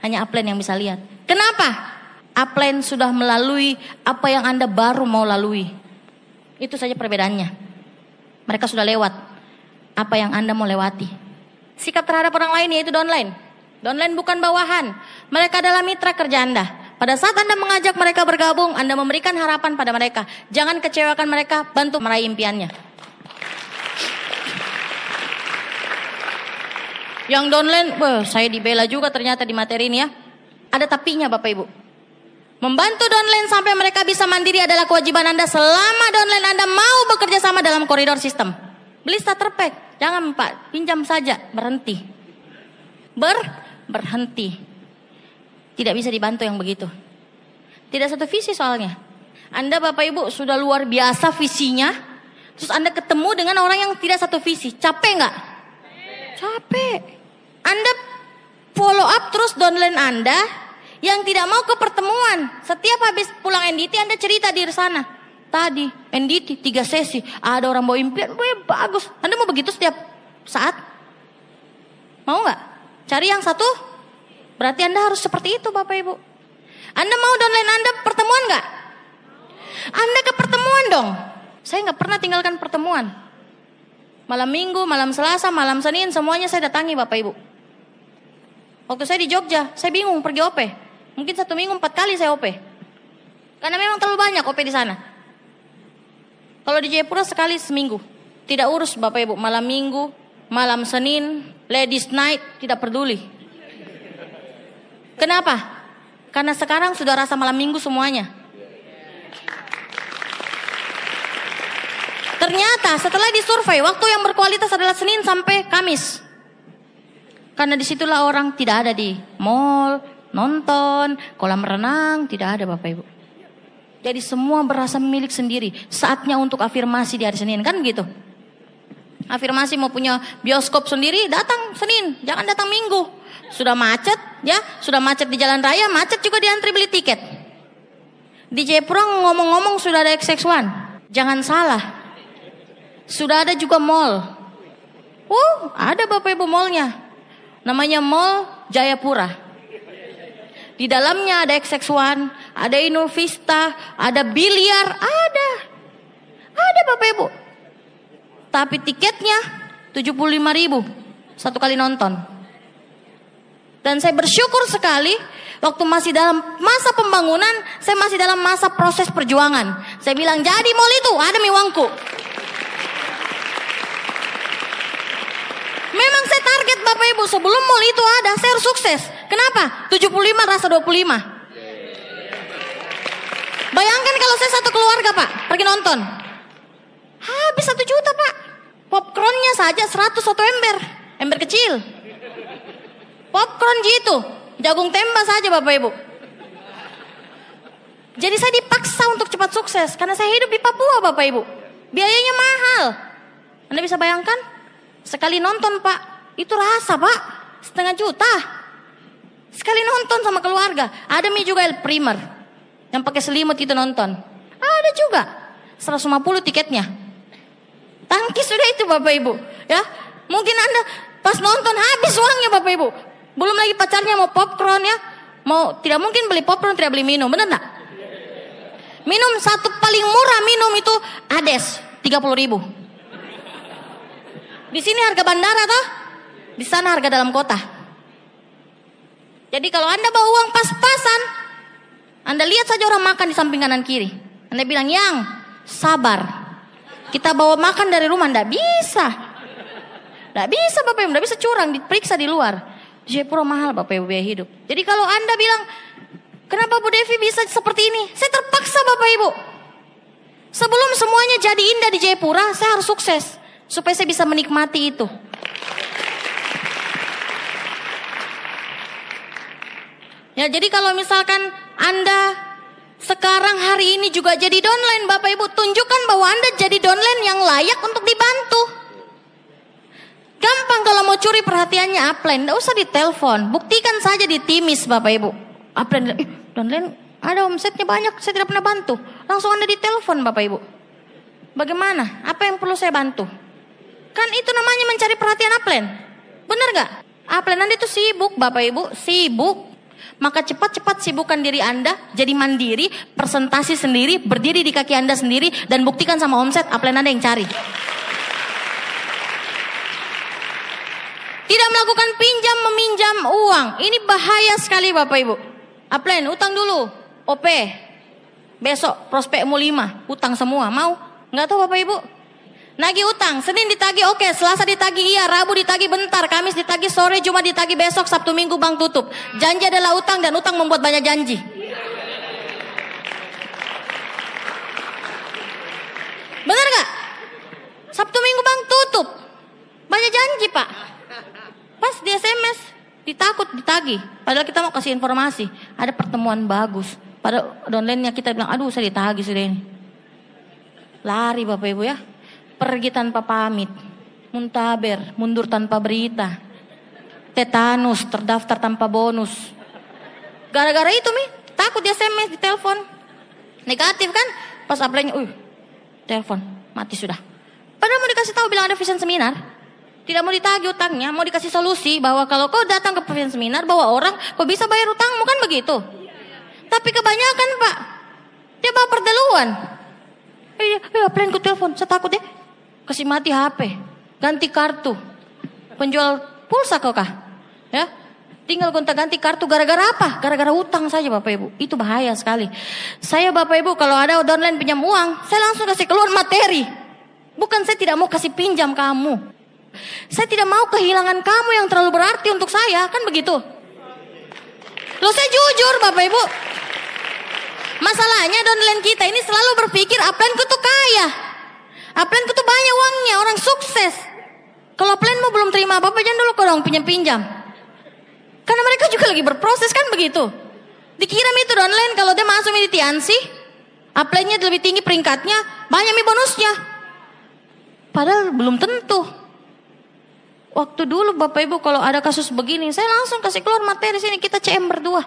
Hanya upline yang bisa lihat. Kenapa? Upline sudah melalui apa yang Anda baru mau lalui. Itu saja perbedaannya. Mereka sudah lewat apa yang Anda mau lewati. Sikap terhadap orang lain yaitu downline. Downline bukan bawahan. Mereka adalah mitra kerja Anda. Pada saat Anda mengajak mereka bergabung, Anda memberikan harapan pada mereka. Jangan kecewakan mereka, bantu meraih impiannya. Yang downline, wah, saya dibela juga ternyata di materi ini ya. Ada tapinya Bapak Ibu. Membantu downline sampai mereka bisa mandiri adalah kewajiban Anda selama downline Anda mau bekerja sama dalam koridor sistem. Beli starter pack, jangan Pak, pinjam saja, berhenti. Ber berhenti. Tidak bisa dibantu yang begitu. Tidak satu visi soalnya. Anda Bapak Ibu sudah luar biasa visinya, terus Anda ketemu dengan orang yang tidak satu visi, capek nggak? Capek. Anda follow up terus downline Anda yang tidak mau ke pertemuan. Setiap habis pulang NDT Anda cerita di sana. Tadi NDT tiga sesi, ada orang bawa impian, gue bagus. Anda mau begitu setiap saat? Mau nggak? Cari yang satu. Berarti Anda harus seperti itu Bapak Ibu. Anda mau downline Anda pertemuan nggak? Anda ke pertemuan dong. Saya nggak pernah tinggalkan pertemuan. Malam minggu, malam selasa, malam senin, semuanya saya datangi Bapak Ibu. Waktu saya di Jogja, saya bingung pergi OP. Mungkin satu minggu empat kali saya OP. Karena memang terlalu banyak OP di sana. Kalau di Jayapura sekali seminggu. Tidak urus Bapak Ibu, malam minggu, malam Senin, ladies night, tidak peduli. Kenapa? Karena sekarang sudah rasa malam minggu semuanya. Ternyata setelah disurvei, waktu yang berkualitas adalah Senin sampai Kamis. Karena disitulah orang tidak ada di mall, nonton, kolam renang, tidak ada Bapak Ibu. Jadi semua berasa milik sendiri. Saatnya untuk afirmasi di hari Senin, kan gitu. Afirmasi mau punya bioskop sendiri, datang Senin, jangan datang Minggu. Sudah macet, ya, sudah macet di jalan raya, macet juga di antri beli tiket. Di Jepurang ngomong-ngomong sudah ada XX1. Jangan salah. Sudah ada juga mall. Uh, ada Bapak Ibu mallnya. Namanya Mall Jayapura. Di dalamnya ada XX1, ada Inovista, ada biliar, ada. Ada Bapak Ibu. Tapi tiketnya 75 ribu satu kali nonton. Dan saya bersyukur sekali waktu masih dalam masa pembangunan, saya masih dalam masa proses perjuangan. Saya bilang jadi Mall itu ada mi wangku. Memang saya target Bapak Ibu sebelum mall itu ada saya harus sukses. Kenapa? 75 rasa 25. Bayangkan kalau saya satu keluarga Pak pergi nonton. Habis satu juta Pak. Popcornnya saja 100 satu ember. Ember kecil. Popcorn gitu. Jagung tembak saja Bapak Ibu. Jadi saya dipaksa untuk cepat sukses karena saya hidup di Papua Bapak Ibu. Biayanya mahal. Anda bisa bayangkan? Sekali nonton pak, itu rasa pak, setengah juta. Sekali nonton sama keluarga, ada mie juga El Primer. Yang pakai selimut itu nonton. Ada juga, 150 tiketnya. Tangkis sudah itu Bapak Ibu. ya Mungkin Anda pas nonton habis uangnya Bapak Ibu. Belum lagi pacarnya mau popcorn ya. Mau tidak mungkin beli popcorn tidak beli minum, benar enggak? Minum satu paling murah minum itu Ades, 30 ribu. Di sini harga bandara toh? Di sana harga dalam kota. Jadi kalau Anda bawa uang pas-pasan, Anda lihat saja orang makan di samping kanan kiri. Anda bilang, "Yang, sabar. Kita bawa makan dari rumah ndak bisa." Ndak bisa Bapak Ibu, ndak bisa curang, diperiksa di luar. Di Jayapura mahal Bapak Ibu biaya hidup. Jadi kalau Anda bilang, "Kenapa Bu Devi bisa seperti ini?" Saya terpaksa Bapak Ibu. Sebelum semuanya jadi indah di Jayapura, saya harus sukses. Supaya saya bisa menikmati itu. Ya, jadi kalau misalkan Anda sekarang hari ini juga jadi downline Bapak Ibu, tunjukkan bahwa Anda jadi downline yang layak untuk dibantu. Gampang kalau mau curi perhatiannya upline, enggak usah ditelepon. Buktikan saja di Timis Bapak Ibu. Upline, eh, downline ada omsetnya banyak, saya tidak pernah bantu. Langsung Anda ditelepon Bapak Ibu. Bagaimana? Apa yang perlu saya bantu? Kan itu namanya mencari perhatian Aplen. benar gak? Aplen nanti itu sibuk Bapak Ibu, sibuk. Maka cepat-cepat sibukkan diri Anda, jadi mandiri, presentasi sendiri, berdiri di kaki Anda sendiri, dan buktikan sama omset Aplen Anda yang cari. Tidak melakukan pinjam meminjam uang. Ini bahaya sekali Bapak Ibu. Aplen, utang dulu. OP. Besok prospekmu lima, utang semua. Mau? Enggak tahu Bapak Ibu, Nagi utang, Senin ditagi oke, okay. Selasa ditagi iya, Rabu ditagi bentar, Kamis ditagi sore, Jumat ditagi besok, Sabtu Minggu bank tutup. Janji adalah utang dan utang membuat banyak janji. Benar nggak? Sabtu Minggu bank tutup. Banyak janji pak. Pas di SMS ditakut ditagi. Padahal kita mau kasih informasi, ada pertemuan bagus. Pada downline-nya kita bilang, aduh saya ditagi sudah ini. Lari bapak ibu ya pergi tanpa pamit, muntaber, mundur tanpa berita, tetanus, terdaftar tanpa bonus. Gara-gara itu mi, takut dia SMS di telepon. Negatif kan? Pas apply-nya, uh, telepon, mati sudah. Padahal mau dikasih tahu bilang ada vision seminar. Tidak mau ditagih utangnya, mau dikasih solusi bahwa kalau kau datang ke vision seminar bawa orang, kau bisa bayar utang, kan begitu. Tapi kebanyakan pak, dia bawa perteluan, Iya, iya, plan ku telepon, saya takut deh. Ya kasih mati HP, ganti kartu. Penjual pulsa kok kah? Ya. Tinggal gonta ganti kartu gara-gara apa? Gara-gara utang saja Bapak Ibu. Itu bahaya sekali. Saya Bapak Ibu kalau ada online pinjam uang, saya langsung kasih keluar materi. Bukan saya tidak mau kasih pinjam kamu. Saya tidak mau kehilangan kamu yang terlalu berarti untuk saya, kan begitu? Loh saya jujur Bapak Ibu. Masalahnya downline kita ini selalu berpikir upline ku tuh kaya. Aplen ah, tuh banyak uangnya, orang sukses. Kalau mau belum terima apa-apa, jangan dulu kau dong pinjam-pinjam. Karena mereka juga lagi berproses kan begitu. Dikirim itu online kalau dia masuk di Tiansi, Aplennya ah, lebih tinggi peringkatnya, banyak mi bonusnya. Padahal belum tentu. Waktu dulu Bapak Ibu kalau ada kasus begini, saya langsung kasih keluar materi sini kita CM berdua.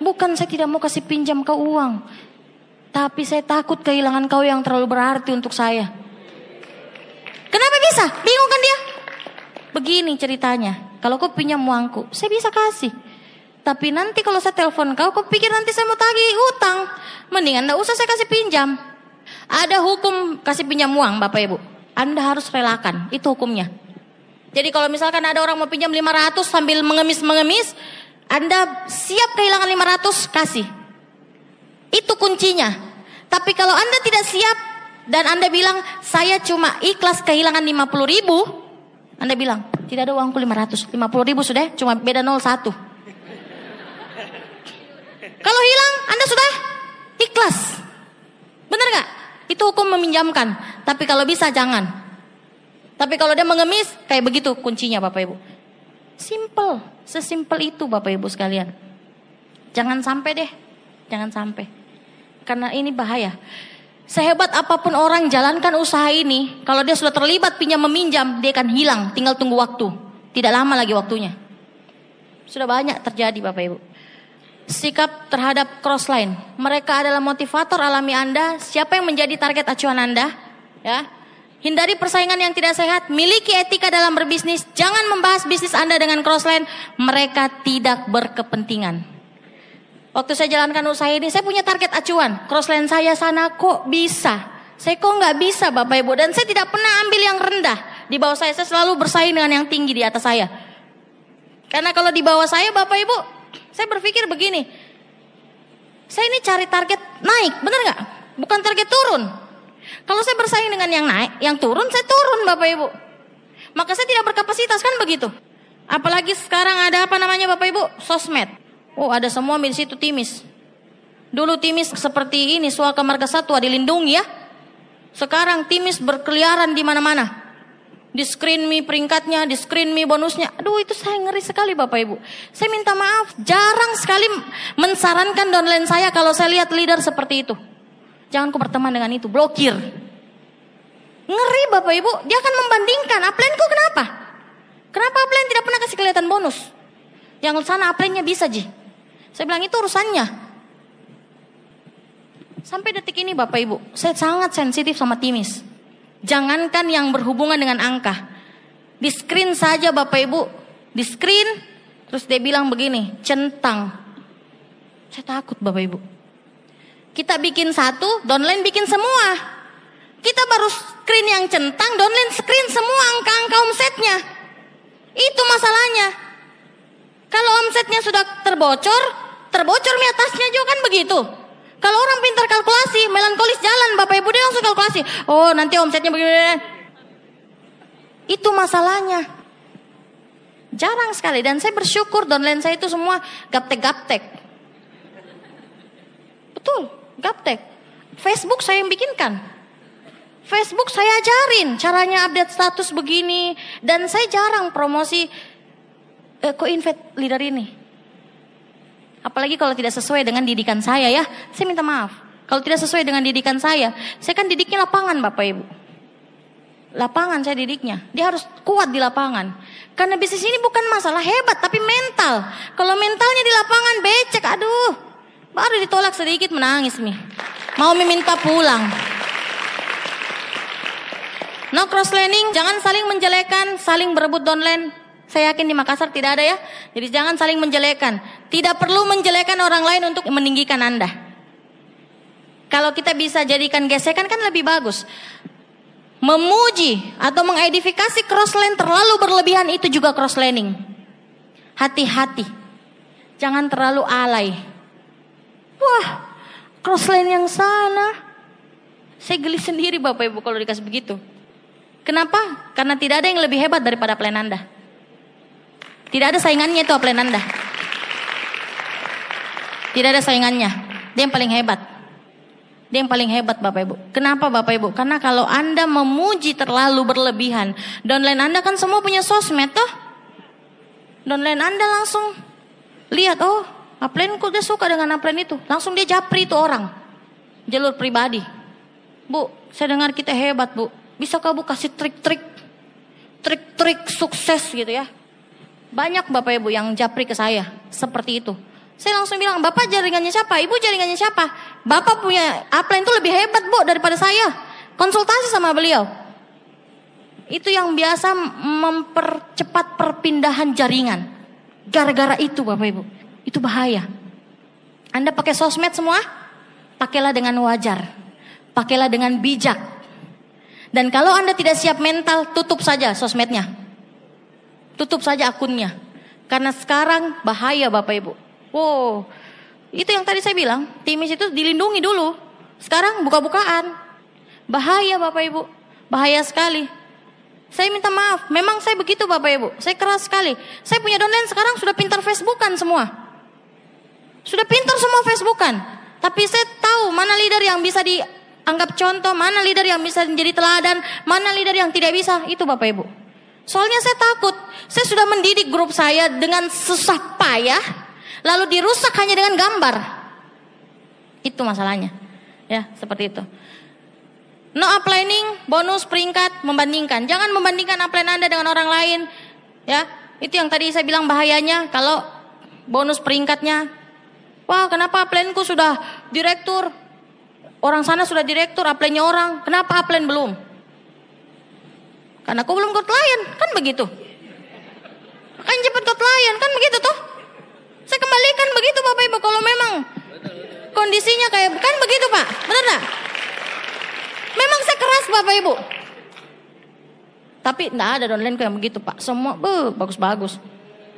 Bukan saya tidak mau kasih pinjam ke uang, tapi saya takut kehilangan kau yang terlalu berarti untuk saya. Kenapa bisa? Bingung kan dia? Begini ceritanya. Kalau kau pinjam uangku, saya bisa kasih. Tapi nanti kalau saya telepon kau, kau pikir nanti saya mau tagih utang. Mendingan enggak usah saya kasih pinjam. Ada hukum kasih pinjam uang, Bapak Ibu. Anda harus relakan, itu hukumnya. Jadi kalau misalkan ada orang mau pinjam 500 sambil mengemis-mengemis, Anda siap kehilangan 500, kasih. Itu kuncinya. Tapi kalau Anda tidak siap, dan Anda bilang saya cuma ikhlas kehilangan 50 ribu, Anda bilang tidak ada uangku 500, 50 ribu sudah cuma beda 01. Kalau hilang Anda sudah ikhlas. Benar nggak? Itu hukum meminjamkan. Tapi kalau bisa jangan. Tapi kalau dia mengemis kayak begitu kuncinya Bapak Ibu. Simple, sesimpel itu Bapak Ibu sekalian. Jangan sampai deh, jangan sampai. Karena ini bahaya. Sehebat apapun orang jalankan usaha ini, kalau dia sudah terlibat pinjam meminjam, dia akan hilang, tinggal tunggu waktu. Tidak lama lagi waktunya. Sudah banyak terjadi Bapak Ibu. Sikap terhadap crossline. Mereka adalah motivator alami Anda. Siapa yang menjadi target acuan Anda? Ya. Hindari persaingan yang tidak sehat, miliki etika dalam berbisnis, jangan membahas bisnis Anda dengan crossline, mereka tidak berkepentingan. Waktu saya jalankan usaha ini, saya punya target acuan. Crossline saya sana kok bisa. Saya kok nggak bisa Bapak Ibu. Dan saya tidak pernah ambil yang rendah. Di bawah saya, saya selalu bersaing dengan yang tinggi di atas saya. Karena kalau di bawah saya Bapak Ibu, saya berpikir begini. Saya ini cari target naik, benar nggak? Bukan target turun. Kalau saya bersaing dengan yang naik, yang turun, saya turun Bapak Ibu. Maka saya tidak berkapasitas kan begitu. Apalagi sekarang ada apa namanya Bapak Ibu? Sosmed. Oh ada semua di situ timis. Dulu timis seperti ini marga satu, satwa dilindungi ya. Sekarang timis berkeliaran di mana-mana. Di screen me peringkatnya, di screen me bonusnya. Aduh itu saya ngeri sekali Bapak Ibu. Saya minta maaf, jarang sekali mensarankan downline saya kalau saya lihat leader seperti itu. Jangan ku berteman dengan itu, blokir. Ngeri Bapak Ibu, dia akan membandingkan. Upline kenapa? Kenapa upline tidak pernah kasih kelihatan bonus? Yang sana upline-nya bisa, Ji. Saya bilang itu urusannya. Sampai detik ini Bapak Ibu, saya sangat sensitif sama timis. Jangankan yang berhubungan dengan angka. Di screen saja Bapak Ibu, di screen terus dia bilang begini, centang. Saya takut Bapak Ibu. Kita bikin satu, downline bikin semua. Kita baru screen yang centang, downline screen semua angka-angka omsetnya. Itu masalahnya. Kalau omsetnya sudah terbocor, terbocor mi atasnya juga kan begitu. Kalau orang pintar kalkulasi, melankolis jalan, Bapak Ibu dia langsung kalkulasi. Oh nanti omsetnya begini. Itu masalahnya. Jarang sekali dan saya bersyukur downline saya itu semua gaptek-gaptek. Betul, gaptek. Facebook saya yang bikinkan. Facebook saya ajarin caranya update status begini dan saya jarang promosi eh, kok invite leader ini Apalagi kalau tidak sesuai dengan didikan saya ya. Saya minta maaf. Kalau tidak sesuai dengan didikan saya. Saya kan didiknya lapangan Bapak Ibu. Lapangan saya didiknya. Dia harus kuat di lapangan. Karena bisnis ini bukan masalah hebat tapi mental. Kalau mentalnya di lapangan becek aduh. Baru ditolak sedikit menangis nih. Mau meminta pulang. No cross learning, jangan saling menjelekan, saling berebut downline. Saya yakin di Makassar tidak ada ya. Jadi jangan saling menjelekan. Tidak perlu menjelekan orang lain untuk meninggikan Anda. Kalau kita bisa jadikan gesekan kan lebih bagus. Memuji atau mengedifikasi crossline terlalu berlebihan itu juga crosslining. Hati-hati. Jangan terlalu alay. Wah, crossline yang sana. Saya geli sendiri Bapak Ibu kalau dikasih begitu. Kenapa? Karena tidak ada yang lebih hebat daripada plan Anda. Tidak ada saingannya itu plan Anda. Tidak ada saingannya. Dia yang paling hebat. Dia yang paling hebat Bapak Ibu. Kenapa Bapak Ibu? Karena kalau Anda memuji terlalu berlebihan, downline Anda kan semua punya sosmed toh? Downline Anda langsung lihat, oh, upline kok dia suka dengan upline itu. Langsung dia japri itu orang. Jalur pribadi. Bu, saya dengar kita hebat, Bu. Bisa Bu kasih trik-trik trik-trik sukses gitu ya? Banyak Bapak Ibu yang japri ke saya seperti itu. Saya langsung bilang, bapak jaringannya siapa? Ibu jaringannya siapa? Bapak punya upline itu lebih hebat bu daripada saya. Konsultasi sama beliau. Itu yang biasa mempercepat perpindahan jaringan. Gara-gara itu bapak ibu. Itu bahaya. Anda pakai sosmed semua? Pakailah dengan wajar. Pakailah dengan bijak. Dan kalau Anda tidak siap mental, tutup saja sosmednya. Tutup saja akunnya. Karena sekarang bahaya Bapak Ibu. Wow, itu yang tadi saya bilang, timis itu dilindungi dulu. Sekarang buka-bukaan. Bahaya Bapak Ibu, bahaya sekali. Saya minta maaf, memang saya begitu Bapak Ibu, saya keras sekali. Saya punya donen sekarang sudah pintar Facebookan semua. Sudah pintar semua Facebookan. Tapi saya tahu mana leader yang bisa dianggap contoh, mana leader yang bisa menjadi teladan, mana leader yang tidak bisa. Itu Bapak Ibu. Soalnya saya takut, saya sudah mendidik grup saya dengan susah payah, lalu dirusak hanya dengan gambar. Itu masalahnya. Ya, seperti itu. No uplining, bonus, peringkat, membandingkan. Jangan membandingkan upline Anda dengan orang lain. Ya, itu yang tadi saya bilang bahayanya kalau bonus peringkatnya. Wah, kenapa uplineku sudah direktur? Orang sana sudah direktur, upline orang. Kenapa upline belum? Karena aku belum ikut klien, kan begitu. Kan cepat ikut klien, kan begitu tuh. Saya kembalikan begitu Bapak Ibu kalau memang kondisinya kayak bukan begitu Pak. Benar enggak? Memang saya keras Bapak Ibu. Tapi enggak ada downline kayak begitu Pak. Semua uh, bagus-bagus.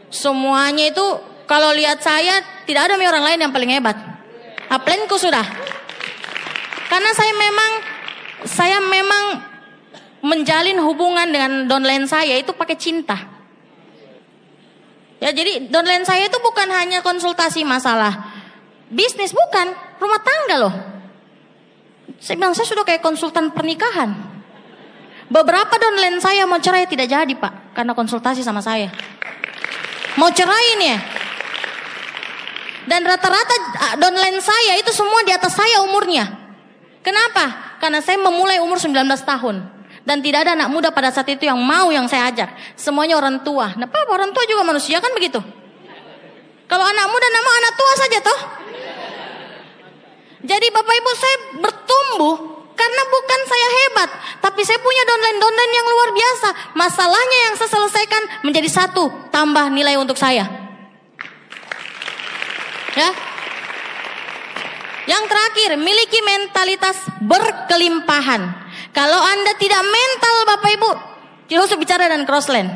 Semuanya itu kalau lihat saya tidak ada orang lain yang paling hebat. Uplinku sudah. Karena saya memang saya memang menjalin hubungan dengan downline saya itu pakai cinta. Ya jadi downline saya itu bukan hanya konsultasi masalah bisnis bukan, rumah tangga loh. Saya bilang saya sudah kayak konsultan pernikahan. Beberapa downline saya mau cerai tidak jadi pak, karena konsultasi sama saya. Mau cerai nih ya. Dan rata-rata downline saya itu semua di atas saya umurnya. Kenapa? Karena saya memulai umur 19 tahun. Dan tidak ada anak muda pada saat itu yang mau yang saya ajak. Semuanya orang tua. Nah, orang tua juga manusia kan begitu? Kalau anak muda nama anak tua saja toh. Jadi Bapak Ibu saya bertumbuh karena bukan saya hebat, tapi saya punya downline-downline yang luar biasa. Masalahnya yang saya selesaikan menjadi satu, tambah nilai untuk saya. Ya, yang terakhir, miliki mentalitas berkelimpahan. Kalau Anda tidak mental Bapak Ibu, tidak harus bicara dan crossland.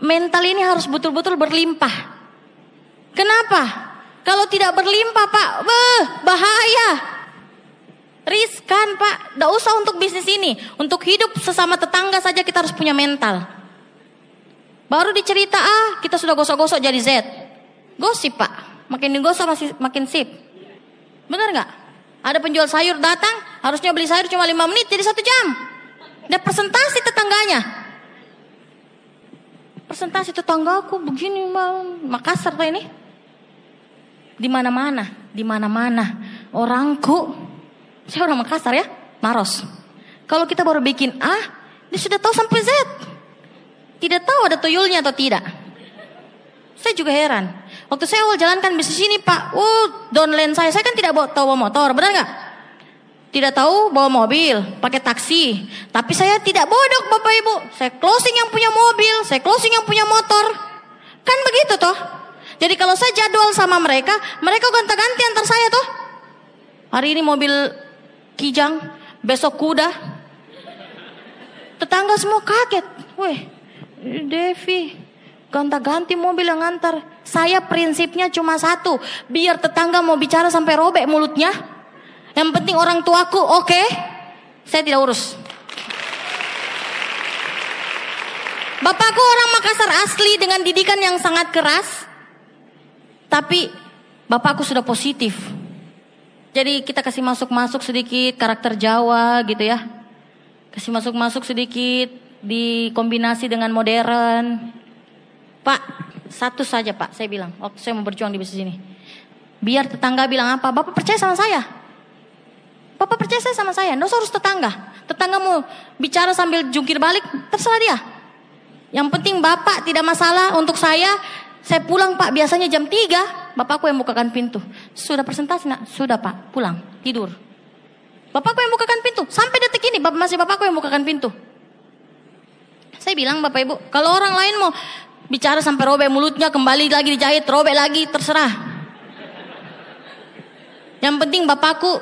Mental ini harus betul-betul berlimpah. Kenapa? Kalau tidak berlimpah Pak, beuh, bahaya. Riskan Pak, tidak usah untuk bisnis ini. Untuk hidup sesama tetangga saja kita harus punya mental. Baru dicerita ah, kita sudah gosok-gosok jadi Z. Gosip Pak, makin digosok masih makin sip. Benar nggak? Ada penjual sayur datang, Harusnya beli sayur cuma 5 menit jadi satu jam. Ada presentasi tetangganya. Presentasi tetanggaku begini mam. Makassar tuh ini. Di mana-mana, di mana-mana. Orangku, saya orang Makassar ya, Maros. Kalau kita baru bikin A, dia sudah tahu sampai Z. Tidak tahu ada tuyulnya atau tidak. Saya juga heran. Waktu saya awal jalankan bisnis ini, Pak, uh, downline saya, saya kan tidak bawa tahu motor, benar nggak? Tidak tahu bawa mobil, pakai taksi. Tapi saya tidak bodoh Bapak Ibu. Saya closing yang punya mobil, saya closing yang punya motor. Kan begitu toh. Jadi kalau saya jadwal sama mereka, mereka gonta-ganti antar saya toh. Hari ini mobil kijang, besok kuda. Tetangga semua kaget. Weh, Devi, gonta-ganti mobil yang ngantar. Saya prinsipnya cuma satu, biar tetangga mau bicara sampai robek mulutnya. Yang penting orang tuaku oke. Okay? Saya tidak urus. Bapakku orang Makassar asli dengan didikan yang sangat keras. Tapi bapakku sudah positif. Jadi kita kasih masuk-masuk sedikit karakter Jawa gitu ya. Kasih masuk-masuk sedikit dikombinasi dengan modern. Pak, satu saja pak, saya bilang. Waktu saya mau berjuang di bisnis ini. Biar tetangga bilang apa, bapak percaya sama saya. Papa percaya saya sama saya, nggak harus tetangga. Tetangga mau bicara sambil jungkir balik, terserah dia. Yang penting bapak tidak masalah untuk saya. Saya pulang pak, biasanya jam 3. Bapakku yang bukakan pintu. Sudah presentasi nak? Sudah pak, pulang, tidur. Bapakku yang bukakan pintu. Sampai detik ini bapak masih bapakku yang bukakan pintu. Saya bilang bapak ibu, kalau orang lain mau bicara sampai robek mulutnya, kembali lagi dijahit, robek lagi, terserah. Yang penting bapakku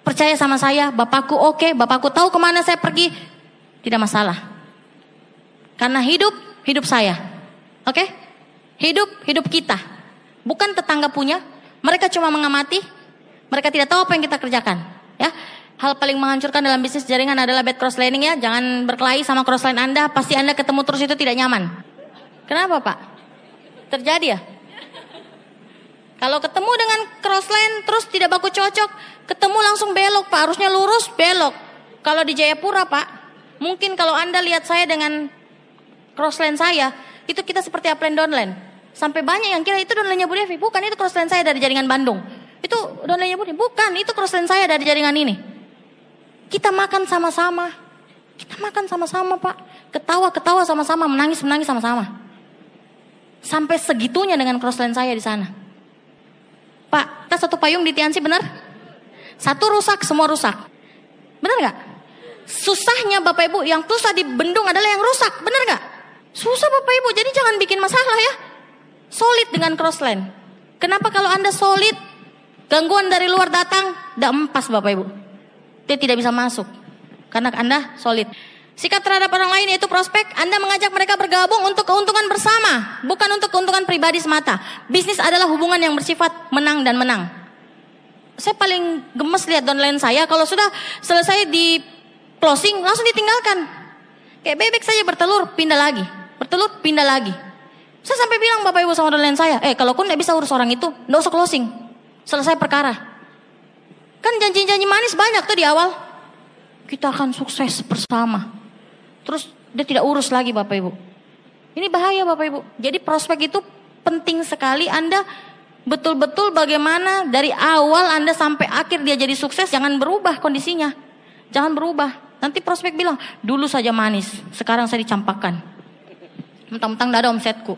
percaya sama saya, bapakku oke, okay, bapakku tahu kemana saya pergi, tidak masalah. Karena hidup, hidup saya, oke? Okay? Hidup, hidup kita, bukan tetangga punya. Mereka cuma mengamati, mereka tidak tahu apa yang kita kerjakan, ya. Hal paling menghancurkan dalam bisnis jaringan adalah bad cross lining ya. Jangan berkelahi sama cross line Anda, pasti Anda ketemu terus itu tidak nyaman. Kenapa, Pak? Terjadi ya? Kalau ketemu dengan crossline terus tidak baku cocok, ketemu langsung belok Pak, harusnya lurus belok. Kalau di Jayapura Pak, mungkin kalau Anda lihat saya dengan crossline saya, itu kita seperti upline downland. Sampai banyak yang kira itu downlandnya Bu Devi, bukan itu crossline saya dari jaringan Bandung. Itu downlandnya Bu Devi, bukan itu crossline saya dari jaringan ini. Kita makan sama-sama. Kita makan sama-sama Pak. Ketawa-ketawa sama-sama, menangis-menangis sama-sama. Sampai segitunya dengan crossline saya di sana. Pak, kita satu payung di Tiansi benar? Satu rusak, semua rusak. bener nggak? Susahnya Bapak Ibu, yang susah di bendung adalah yang rusak, bener nggak? Susah Bapak Ibu, jadi jangan bikin masalah ya. Solid dengan crossline. Kenapa kalau Anda solid, gangguan dari luar datang, tidak empas Bapak Ibu. Dia tidak bisa masuk, karena Anda solid. Sikap terhadap orang lain yaitu prospek, Anda mengajak mereka bergabung untuk keuntungan bersama, bukan untuk keuntungan pribadi semata. Bisnis adalah hubungan yang bersifat menang dan menang. Saya paling gemes lihat downline saya kalau sudah selesai di closing langsung ditinggalkan. Kayak bebek saja bertelur, pindah lagi. Bertelur, pindah lagi. Saya sampai bilang Bapak Ibu sama downline saya, eh kalau kun tidak bisa urus orang itu, tidak usah closing. Selesai perkara. Kan janji-janji manis banyak tuh di awal. Kita akan sukses bersama Terus dia tidak urus lagi Bapak Ibu. Ini bahaya Bapak Ibu. Jadi prospek itu penting sekali Anda betul-betul bagaimana dari awal Anda sampai akhir dia jadi sukses jangan berubah kondisinya. Jangan berubah. Nanti prospek bilang, dulu saja manis, sekarang saya dicampakkan. Mentang-mentang ada omsetku.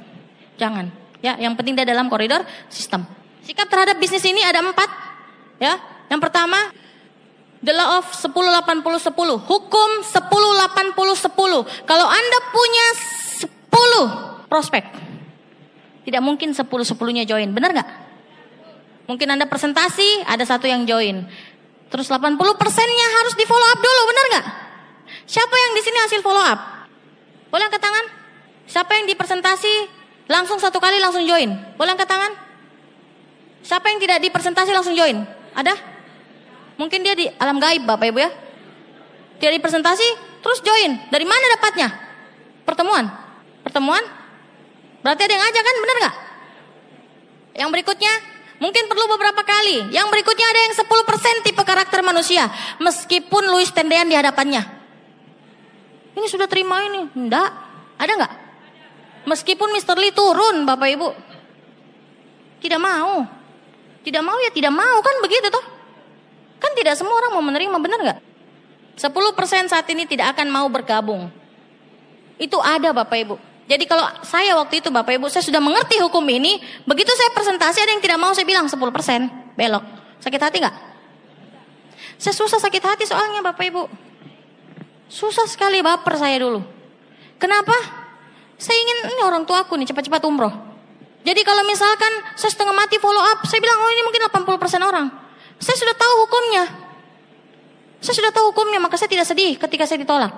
Jangan. Ya, yang penting dia dalam koridor sistem. Sikap terhadap bisnis ini ada empat. Ya, yang pertama The law of 108010. Hukum 108010. Kalau Anda punya 10 prospek. Tidak mungkin 10-10-nya join. Benar nggak? Mungkin Anda presentasi, ada satu yang join. Terus 80 persennya harus di follow up dulu, benar nggak? Siapa yang di sini hasil follow up? Boleh angkat tangan? Siapa yang di presentasi langsung satu kali langsung join? Boleh angkat tangan? Siapa yang tidak di presentasi langsung join? Ada? Mungkin dia di alam gaib Bapak Ibu ya. Dia di presentasi, terus join. Dari mana dapatnya? Pertemuan. Pertemuan? Berarti ada yang ngajak kan, bener nggak? Yang berikutnya, mungkin perlu beberapa kali. Yang berikutnya ada yang 10% tipe karakter manusia. Meskipun Louis Tendean di hadapannya. Ini sudah terima ini. Enggak. Ada nggak? Meskipun Mr. Lee turun, Bapak Ibu. Tidak mau. Tidak mau ya tidak mau kan begitu toh. Kan tidak semua orang mau menerima, benar nggak? 10% saat ini tidak akan mau bergabung. Itu ada Bapak Ibu. Jadi kalau saya waktu itu Bapak Ibu, saya sudah mengerti hukum ini. Begitu saya presentasi ada yang tidak mau, saya bilang 10%. Belok. Sakit hati nggak? Saya susah sakit hati soalnya Bapak Ibu. Susah sekali baper saya dulu. Kenapa? Saya ingin ini orang tua aku nih cepat-cepat umroh. Jadi kalau misalkan saya setengah mati follow up, saya bilang oh ini mungkin 80% orang. Saya sudah tahu hukumnya. Saya sudah tahu hukumnya, maka saya tidak sedih ketika saya ditolak.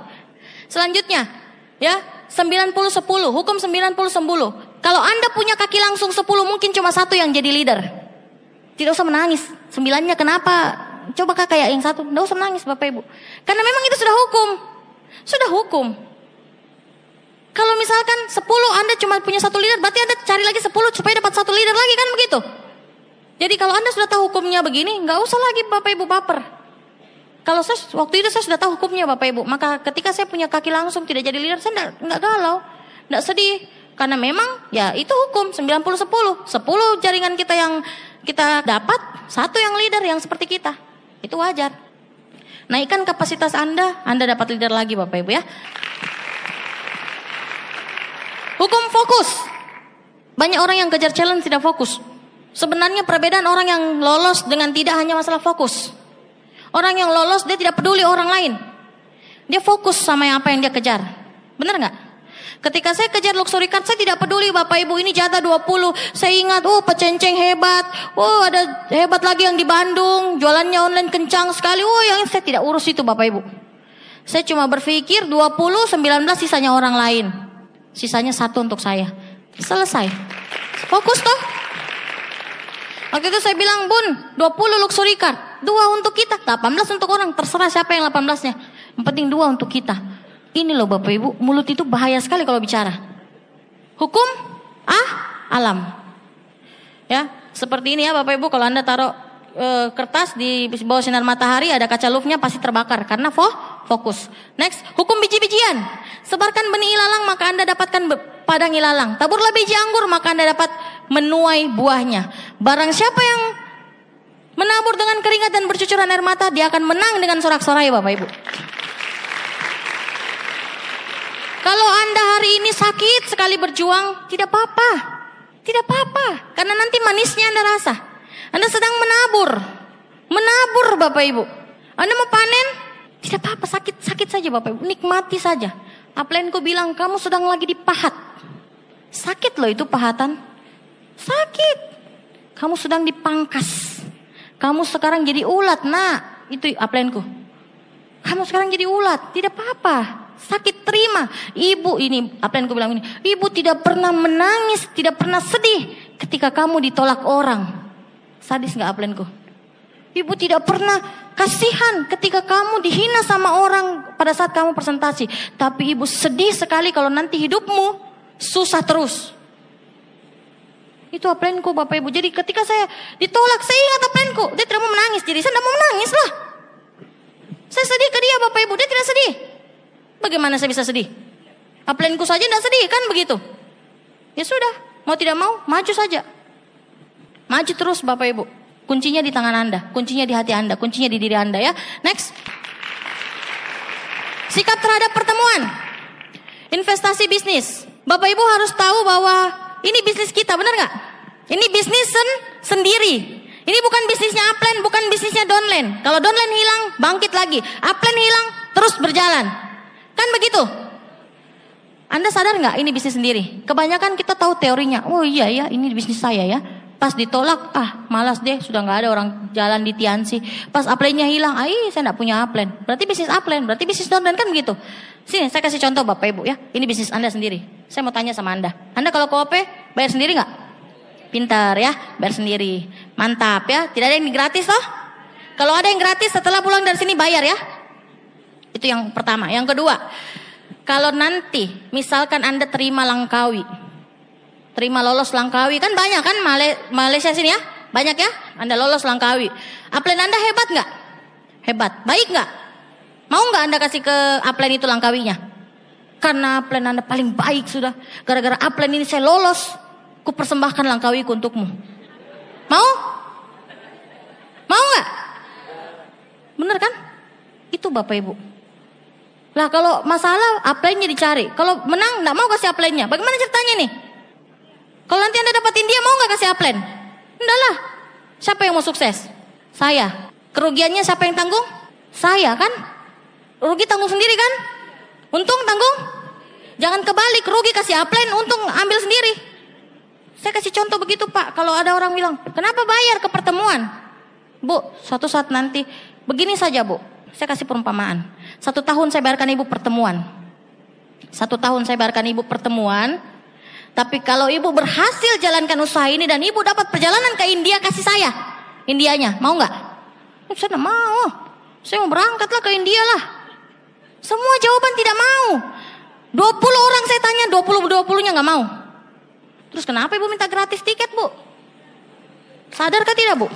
Selanjutnya, ya, 90 10, hukum 90 10. Kalau Anda punya kaki langsung 10, mungkin cuma satu yang jadi leader. Tidak usah menangis. Sembilannya kenapa? Coba kakak ya yang satu. Tidak usah menangis Bapak Ibu. Karena memang itu sudah hukum. Sudah hukum. Kalau misalkan 10 Anda cuma punya satu leader, berarti Anda cari lagi 10 supaya dapat satu leader lagi kan begitu? Jadi kalau Anda sudah tahu hukumnya begini, nggak usah lagi Bapak Ibu baper. Kalau saya waktu itu saya sudah tahu hukumnya Bapak Ibu, maka ketika saya punya kaki langsung tidak jadi leader, saya nggak galau, nggak sedih. Karena memang ya itu hukum 90-10. 10 jaringan kita yang kita dapat, satu yang leader yang seperti kita. Itu wajar. Naikkan kapasitas Anda, Anda dapat leader lagi Bapak Ibu ya. Hukum fokus. Banyak orang yang kejar challenge tidak fokus. Sebenarnya perbedaan orang yang lolos dengan tidak hanya masalah fokus. Orang yang lolos dia tidak peduli orang lain. Dia fokus sama yang apa yang dia kejar. Benar nggak? Ketika saya kejar luxury card, saya tidak peduli Bapak Ibu ini jatah 20. Saya ingat, oh pecenceng hebat. Oh ada hebat lagi yang di Bandung. Jualannya online kencang sekali. Oh yang saya tidak urus itu Bapak Ibu. Saya cuma berpikir 20, 19 sisanya orang lain. Sisanya satu untuk saya. Selesai. Fokus tuh. Waktu itu saya bilang, Bun, 20 luxury car. Dua untuk kita, 18 untuk orang. Terserah siapa yang 18-nya. Yang penting dua untuk kita. Ini loh Bapak Ibu, mulut itu bahaya sekali kalau bicara. Hukum, ah, alam. Ya, seperti ini ya Bapak Ibu, kalau Anda taruh e, kertas di bawah sinar matahari ada kaca lufnya pasti terbakar. Karena foh, fokus. Next, hukum biji-bijian. Sebarkan benih ilalang maka Anda dapatkan padang ilalang. Taburlah biji anggur maka Anda dapat menuai buahnya. Barang siapa yang menabur dengan keringat dan bercucuran air mata, dia akan menang dengan sorak-sorai Bapak Ibu. Kalau Anda hari ini sakit sekali berjuang, tidak apa-apa. Tidak apa-apa, karena nanti manisnya Anda rasa. Anda sedang menabur. Menabur Bapak Ibu. Anda mau panen, tidak apa-apa, sakit-sakit saja Bapak Ibu. Nikmati saja. Aplenku bilang, kamu sedang lagi dipahat. Sakit loh itu pahatan. Sakit. Kamu sedang dipangkas. Kamu sekarang jadi ulat, nak. Itu aplenku. Kamu sekarang jadi ulat. Tidak apa-apa. Sakit terima. Ibu ini, aplenku bilang ini. Ibu tidak pernah menangis, tidak pernah sedih ketika kamu ditolak orang. Sadis nggak aplenku? Ibu tidak pernah kasihan ketika kamu dihina sama orang pada saat kamu presentasi. Tapi ibu sedih sekali kalau nanti hidupmu susah terus. Itu apa aplenku Bapak Ibu. Jadi ketika saya ditolak, saya ingat aplenku. Dia tidak mau menangis. Jadi saya tidak mau menangis lah. Saya sedih ke dia Bapak Ibu. Dia tidak sedih. Bagaimana saya bisa sedih? Apa Aplenku saja tidak sedih kan begitu. Ya sudah. Mau tidak mau maju saja. Maju terus Bapak Ibu. Kuncinya di tangan Anda, kuncinya di hati Anda, kuncinya di diri Anda ya. Next. Sikap terhadap pertemuan. Investasi bisnis. Bapak Ibu harus tahu bahwa ini bisnis kita, benar nggak? Ini bisnis sen sendiri. Ini bukan bisnisnya upline, bukan bisnisnya downline. Kalau downline hilang, bangkit lagi. Upline hilang, terus berjalan. Kan begitu? Anda sadar nggak ini bisnis sendiri? Kebanyakan kita tahu teorinya. Oh iya ya, ini bisnis saya ya. Pas ditolak, ah malas deh, sudah nggak ada orang jalan di Tiansi. Pas upline hilang, ah saya nggak punya upline. Berarti bisnis upline, berarti bisnis online kan begitu. Sini, saya kasih contoh Bapak Ibu ya. Ini bisnis Anda sendiri. Saya mau tanya sama Anda. Anda kalau OP bayar sendiri nggak? Pintar ya, bayar sendiri. Mantap ya, tidak ada yang gratis loh Kalau ada yang gratis setelah pulang dari sini bayar ya. Itu yang pertama. Yang kedua, kalau nanti misalkan Anda terima Langkawi, terima lolos Langkawi. Kan banyak kan Malaysia sini ya? Banyak ya? Anda lolos Langkawi. Aplen Anda hebat nggak? Hebat. Baik nggak? Mau nggak Anda kasih ke aplen itu Langkawinya? Karena aplen Anda paling baik sudah. Gara-gara aplen ini saya lolos. Ku persembahkan Langkawiku untukmu. Mau? Mau nggak? Bener kan? Itu Bapak Ibu. Lah kalau masalah aplennya dicari. Kalau menang nggak mau kasih aplennya. Bagaimana ceritanya nih? Kalau nanti Anda dapatin dia mau nggak kasih upline? Enggak lah. Siapa yang mau sukses? Saya. Kerugiannya siapa yang tanggung? Saya kan? Rugi tanggung sendiri kan? Untung tanggung? Jangan kebalik, rugi kasih upline, untung ambil sendiri. Saya kasih contoh begitu Pak, kalau ada orang bilang, kenapa bayar ke pertemuan? Bu, suatu saat nanti, begini saja Bu, saya kasih perumpamaan. Satu tahun saya bayarkan ibu pertemuan. Satu tahun saya bayarkan ibu pertemuan, tapi kalau ibu berhasil jalankan usaha ini dan ibu dapat perjalanan ke India kasih saya. Indianya, mau nggak? Eh, saya nggak mau. Saya mau berangkatlah ke India lah. Semua jawaban tidak mau. 20 orang saya tanya, 20 20-nya nggak mau. Terus kenapa ibu minta gratis tiket, Bu? Sadar kah tidak, Bu?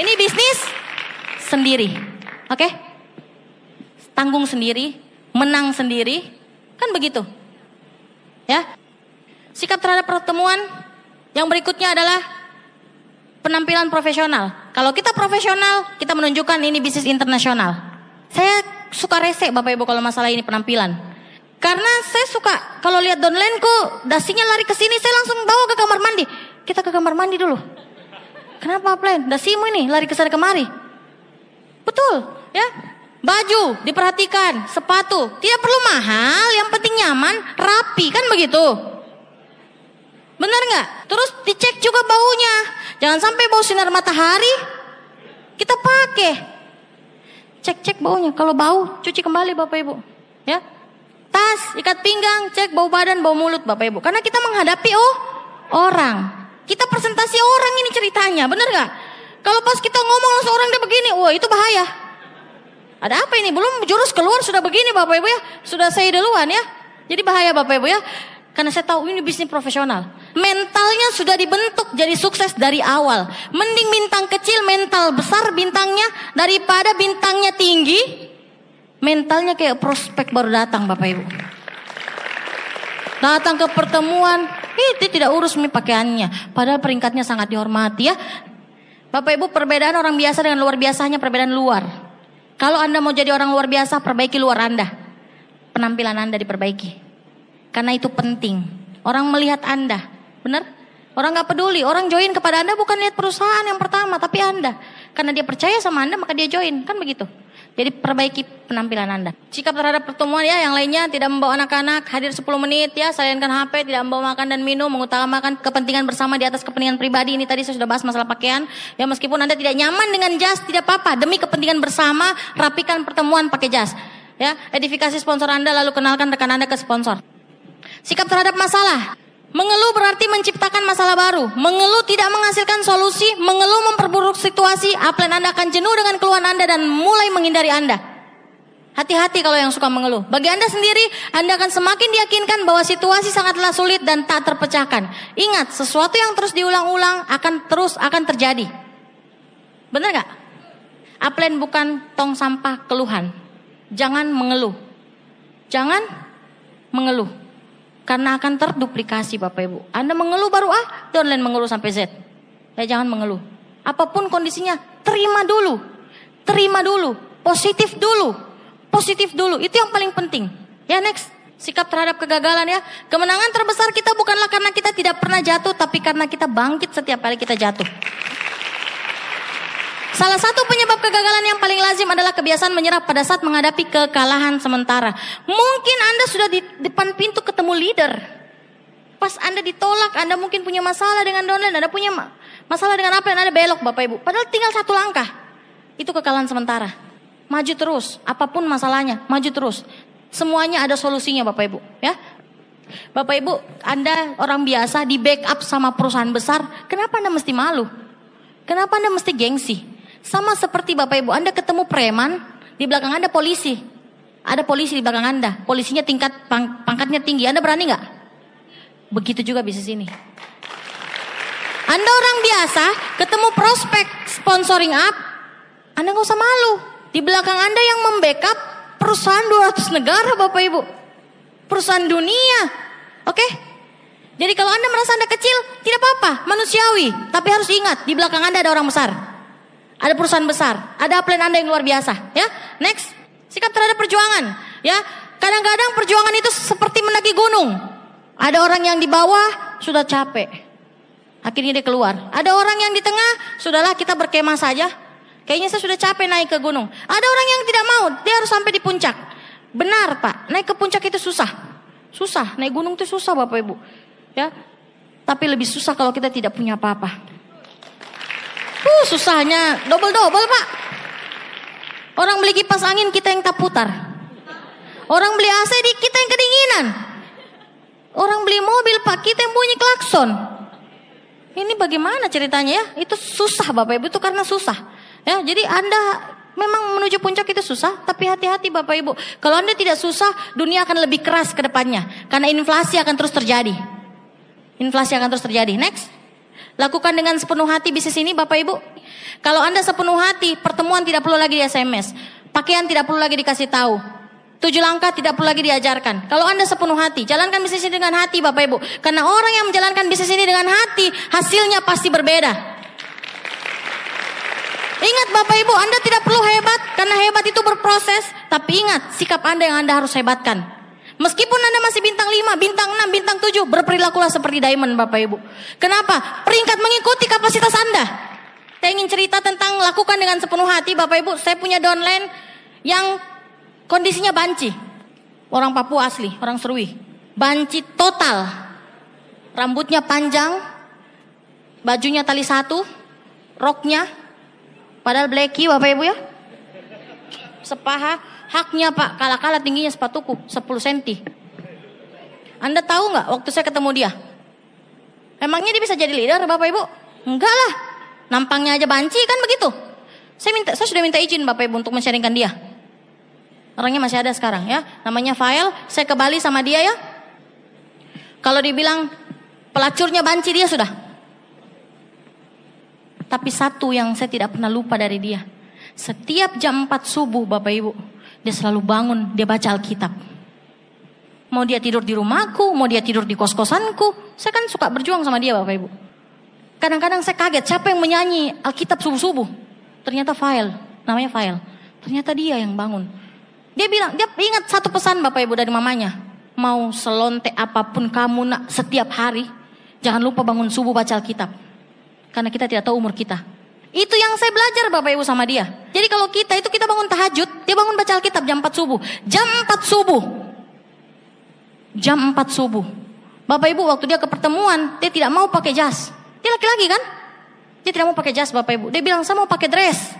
Ini bisnis sendiri. Oke? Okay? Tanggung sendiri, menang sendiri, Kan begitu. Ya. Sikap terhadap pertemuan yang berikutnya adalah penampilan profesional. Kalau kita profesional, kita menunjukkan ini bisnis internasional. Saya suka rese Bapak Ibu kalau masalah ini penampilan. Karena saya suka kalau lihat ku dasinya lari ke sini, saya langsung bawa ke kamar mandi. Kita ke kamar mandi dulu. Kenapa plan? Dasimu ini lari ke sana kemari. Betul, ya. Baju diperhatikan, sepatu tidak perlu mahal, yang penting nyaman, rapi kan begitu. Benar nggak? Terus dicek juga baunya, jangan sampai bau sinar matahari kita pakai. Cek-cek baunya, kalau bau cuci kembali Bapak Ibu. Ya, tas, ikat pinggang, cek bau badan, bau mulut Bapak Ibu. Karena kita menghadapi oh orang. Kita presentasi orang ini ceritanya, benar nggak? Kalau pas kita ngomong langsung orang dia begini, wah itu bahaya. Ada apa ini? Belum jurus keluar sudah begini Bapak Ibu ya. Sudah saya duluan ya. Jadi bahaya Bapak Ibu ya. Karena saya tahu ini bisnis profesional. Mentalnya sudah dibentuk jadi sukses dari awal. Mending bintang kecil mental besar bintangnya daripada bintangnya tinggi. Mentalnya kayak prospek baru datang Bapak Ibu. Datang ke pertemuan, itu tidak urus nih pakaiannya. Padahal peringkatnya sangat dihormati ya. Bapak Ibu perbedaan orang biasa dengan luar biasanya perbedaan luar. Kalau Anda mau jadi orang luar biasa, perbaiki luar Anda. Penampilan Anda diperbaiki. Karena itu penting. Orang melihat Anda. Benar? Orang gak peduli. Orang join kepada Anda bukan lihat perusahaan yang pertama, tapi Anda. Karena dia percaya sama Anda, maka dia join. Kan begitu. Jadi perbaiki penampilan Anda. Sikap terhadap pertemuan ya, yang lainnya tidak membawa anak-anak, hadir 10 menit ya, salinkan HP, tidak membawa makan dan minum, mengutamakan kepentingan bersama di atas kepentingan pribadi. Ini tadi saya sudah bahas masalah pakaian. Ya meskipun Anda tidak nyaman dengan jas, tidak apa-apa. Demi kepentingan bersama, rapikan pertemuan pakai jas. Ya, edifikasi sponsor Anda lalu kenalkan rekan Anda ke sponsor. Sikap terhadap masalah. Mengeluh berarti menciptakan masalah baru. Mengeluh tidak menghasilkan solusi. Mengeluh memperburuk situasi. Apalagi Anda akan jenuh dengan keluhan Anda dan mulai menghindari Anda. Hati-hati kalau yang suka mengeluh. Bagi Anda sendiri, Anda akan semakin diyakinkan bahwa situasi sangatlah sulit dan tak terpecahkan. Ingat, sesuatu yang terus diulang-ulang akan terus akan terjadi. Benar nggak? Upline bukan tong sampah keluhan. Jangan mengeluh. Jangan mengeluh. Karena akan terduplikasi Bapak Ibu. Anda mengeluh baru A, lain mengeluh sampai Z. Ya jangan mengeluh. Apapun kondisinya, terima dulu. Terima dulu. Positif dulu. Positif dulu. Itu yang paling penting. Ya next. Sikap terhadap kegagalan ya. Kemenangan terbesar kita bukanlah karena kita tidak pernah jatuh, tapi karena kita bangkit setiap kali kita jatuh. Salah satu penyebab kegagalan yang paling lazim adalah kebiasaan menyerah pada saat menghadapi kekalahan sementara. Mungkin Anda sudah di depan pintu ketemu leader. Pas Anda ditolak, Anda mungkin punya masalah dengan downline, Anda punya masalah dengan apa yang Anda belok Bapak Ibu. Padahal tinggal satu langkah. Itu kekalahan sementara. Maju terus, apapun masalahnya, maju terus. Semuanya ada solusinya Bapak Ibu, ya. Bapak Ibu, Anda orang biasa di backup sama perusahaan besar, kenapa Anda mesti malu? Kenapa Anda mesti gengsi? Sama seperti Bapak Ibu Anda ketemu preman, di belakang Anda polisi. Ada polisi di belakang Anda, polisinya tingkat pang, pangkatnya tinggi. Anda berani nggak? Begitu juga bisnis ini. Anda orang biasa, ketemu prospek sponsoring up, Anda nggak usah malu. Di belakang Anda yang membackup perusahaan 200 negara Bapak Ibu. Perusahaan dunia. Oke? Okay? Jadi kalau Anda merasa Anda kecil, tidak apa-apa, manusiawi. Tapi harus ingat, di belakang Anda ada orang besar ada perusahaan besar, ada plan Anda yang luar biasa, ya. Next, sikap terhadap perjuangan, ya. Kadang-kadang perjuangan itu seperti mendaki gunung. Ada orang yang di bawah sudah capek. Akhirnya dia keluar. Ada orang yang di tengah, sudahlah kita berkemah saja. Kayaknya saya sudah capek naik ke gunung. Ada orang yang tidak mau, dia harus sampai di puncak. Benar, Pak. Naik ke puncak itu susah. Susah, naik gunung itu susah, Bapak Ibu. Ya. Tapi lebih susah kalau kita tidak punya apa-apa. Uh, susahnya double-double pak. Orang beli kipas angin kita yang tak putar. Orang beli AC di kita yang kedinginan. Orang beli mobil pak kita yang bunyi klakson. Ini bagaimana ceritanya ya? Itu susah bapak ibu itu karena susah. Ya, jadi anda memang menuju puncak itu susah, tapi hati-hati Bapak Ibu. Kalau Anda tidak susah, dunia akan lebih keras ke depannya. Karena inflasi akan terus terjadi. Inflasi akan terus terjadi. Next. Lakukan dengan sepenuh hati bisnis ini Bapak Ibu. Kalau Anda sepenuh hati, pertemuan tidak perlu lagi di SMS. Pakaian tidak perlu lagi dikasih tahu. Tujuh langkah tidak perlu lagi diajarkan. Kalau Anda sepenuh hati, jalankan bisnis ini dengan hati Bapak Ibu. Karena orang yang menjalankan bisnis ini dengan hati, hasilnya pasti berbeda. Ingat Bapak Ibu, Anda tidak perlu hebat karena hebat itu berproses, tapi ingat sikap Anda yang Anda harus hebatkan. Meskipun Anda masih bintang 5, bintang 6, bintang 7, berperilakulah seperti diamond Bapak Ibu. Kenapa? Peringkat mengikuti kapasitas Anda. Saya ingin cerita tentang lakukan dengan sepenuh hati Bapak Ibu. Saya punya downline yang kondisinya banci. Orang Papua asli, orang Serui. Banci total. Rambutnya panjang, bajunya tali satu, roknya. Padahal blacky Bapak Ibu ya sepaha haknya Pak kala-kala tingginya sepatuku 10 cm. Anda tahu nggak waktu saya ketemu dia? Emangnya dia bisa jadi leader Bapak Ibu? Enggak lah. Nampangnya aja banci kan begitu. Saya minta saya sudah minta izin Bapak Ibu untuk mensharingkan dia. Orangnya masih ada sekarang ya. Namanya file saya ke Bali sama dia ya. Kalau dibilang pelacurnya banci dia sudah. Tapi satu yang saya tidak pernah lupa dari dia. Setiap jam 4 subuh Bapak Ibu, dia selalu bangun, dia baca Alkitab. Mau dia tidur di rumahku, mau dia tidur di kos-kosanku. Saya kan suka berjuang sama dia Bapak Ibu. Kadang-kadang saya kaget, siapa yang menyanyi Alkitab subuh-subuh? Ternyata file, namanya file. Ternyata dia yang bangun. Dia bilang, dia ingat satu pesan Bapak Ibu dari mamanya. Mau selonte apapun kamu nak setiap hari, jangan lupa bangun subuh baca Alkitab. Karena kita tidak tahu umur kita. Itu yang saya belajar Bapak Ibu sama dia. Jadi kalau kita itu kita bangun tahajud, dia bangun baca Alkitab jam 4 subuh. Jam 4 subuh. Jam 4 subuh. Bapak Ibu waktu dia ke pertemuan, dia tidak mau pakai jas. Dia laki-laki kan? Dia tidak mau pakai jas Bapak Ibu. Dia bilang, saya mau pakai dress.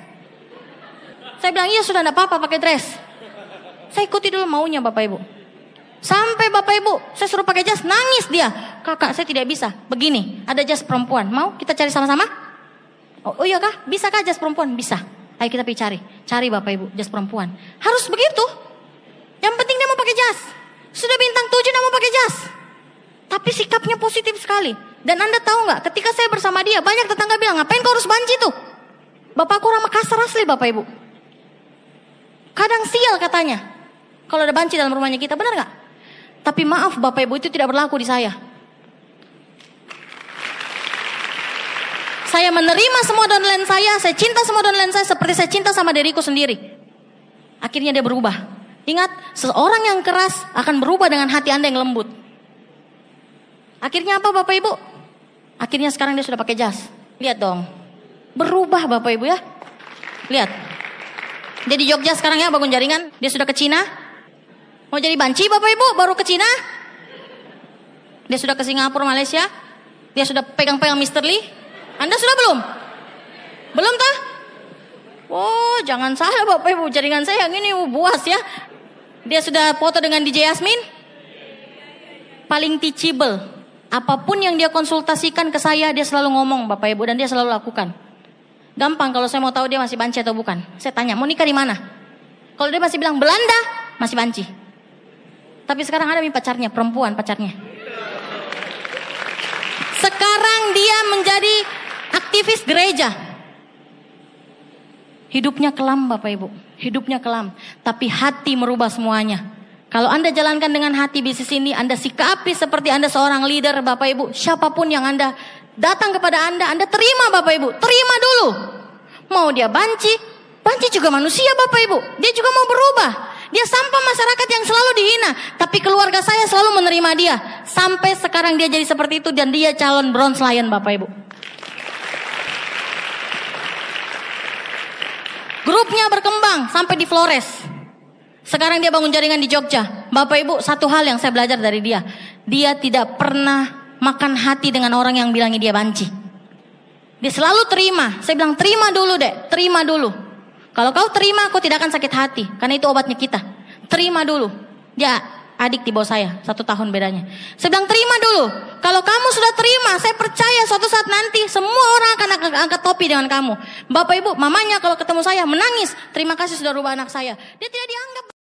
Saya bilang, iya sudah tidak apa-apa pakai dress. Saya ikuti dulu maunya Bapak Ibu. Sampai Bapak Ibu, saya suruh pakai jas, nangis dia. Kakak, saya tidak bisa. Begini, ada jas perempuan. Mau kita cari sama-sama? Oh, oh, iya kah? Bisa kah jas perempuan? Bisa. Ayo kita pergi cari. Cari Bapak Ibu jas perempuan. Harus begitu. Yang penting dia mau pakai jas. Sudah bintang tujuh dia mau pakai jas. Tapi sikapnya positif sekali. Dan Anda tahu nggak? Ketika saya bersama dia, banyak tetangga bilang, ngapain kau harus banci tuh? Bapakku ramah kasar asli Bapak Ibu. Kadang sial katanya. Kalau ada banci dalam rumahnya kita, benar nggak? Tapi maaf Bapak Ibu itu tidak berlaku di saya. Saya menerima semua downline saya, saya cinta semua downline saya seperti saya cinta sama diriku sendiri. Akhirnya dia berubah. Ingat, seorang yang keras akan berubah dengan hati Anda yang lembut. Akhirnya apa Bapak Ibu? Akhirnya sekarang dia sudah pakai jas. Lihat dong. Berubah Bapak Ibu ya. Lihat. Dia di Jogja sekarang ya bangun jaringan. Dia sudah ke Cina. Mau jadi banci Bapak Ibu baru ke Cina. Dia sudah ke Singapura, Malaysia. Dia sudah pegang-pegang Mr. Lee. Anda sudah belum? Belum tah? Oh, jangan salah Bapak Ibu, jaringan saya yang ini buas ya. Dia sudah foto dengan DJ Yasmin? Paling teachable. Apapun yang dia konsultasikan ke saya, dia selalu ngomong Bapak Ibu dan dia selalu lakukan. Gampang kalau saya mau tahu dia masih banci atau bukan. Saya tanya, mau nikah di mana? Kalau dia masih bilang Belanda, masih banci. Tapi sekarang ada nih pacarnya, perempuan pacarnya. Sekarang dia menjadi aktivis gereja. Hidupnya kelam Bapak Ibu, hidupnya kelam, tapi hati merubah semuanya. Kalau Anda jalankan dengan hati bisnis ini, Anda sikapi seperti Anda seorang leader Bapak Ibu, siapapun yang Anda datang kepada Anda, Anda terima Bapak Ibu, terima dulu. Mau dia banci, banci juga manusia Bapak Ibu, dia juga mau berubah. Dia sampah masyarakat yang selalu dihina, tapi keluarga saya selalu menerima dia. Sampai sekarang dia jadi seperti itu dan dia calon bronze lion Bapak Ibu. Grupnya berkembang sampai di Flores. Sekarang dia bangun jaringan di Jogja. Bapak Ibu, satu hal yang saya belajar dari dia. Dia tidak pernah makan hati dengan orang yang bilangnya dia banci. Dia selalu terima. Saya bilang terima dulu deh, terima dulu. Kalau kau terima, aku tidak akan sakit hati. Karena itu obatnya kita. Terima dulu. Dia adik di bawah saya, satu tahun bedanya. Saya bilang terima dulu. Kalau kamu sudah terima, saya percaya suatu saat nanti semua orang akan angkat, angkat topi dengan kamu. Bapak ibu, mamanya kalau ketemu saya menangis, terima kasih sudah rubah anak saya. Dia tidak dianggap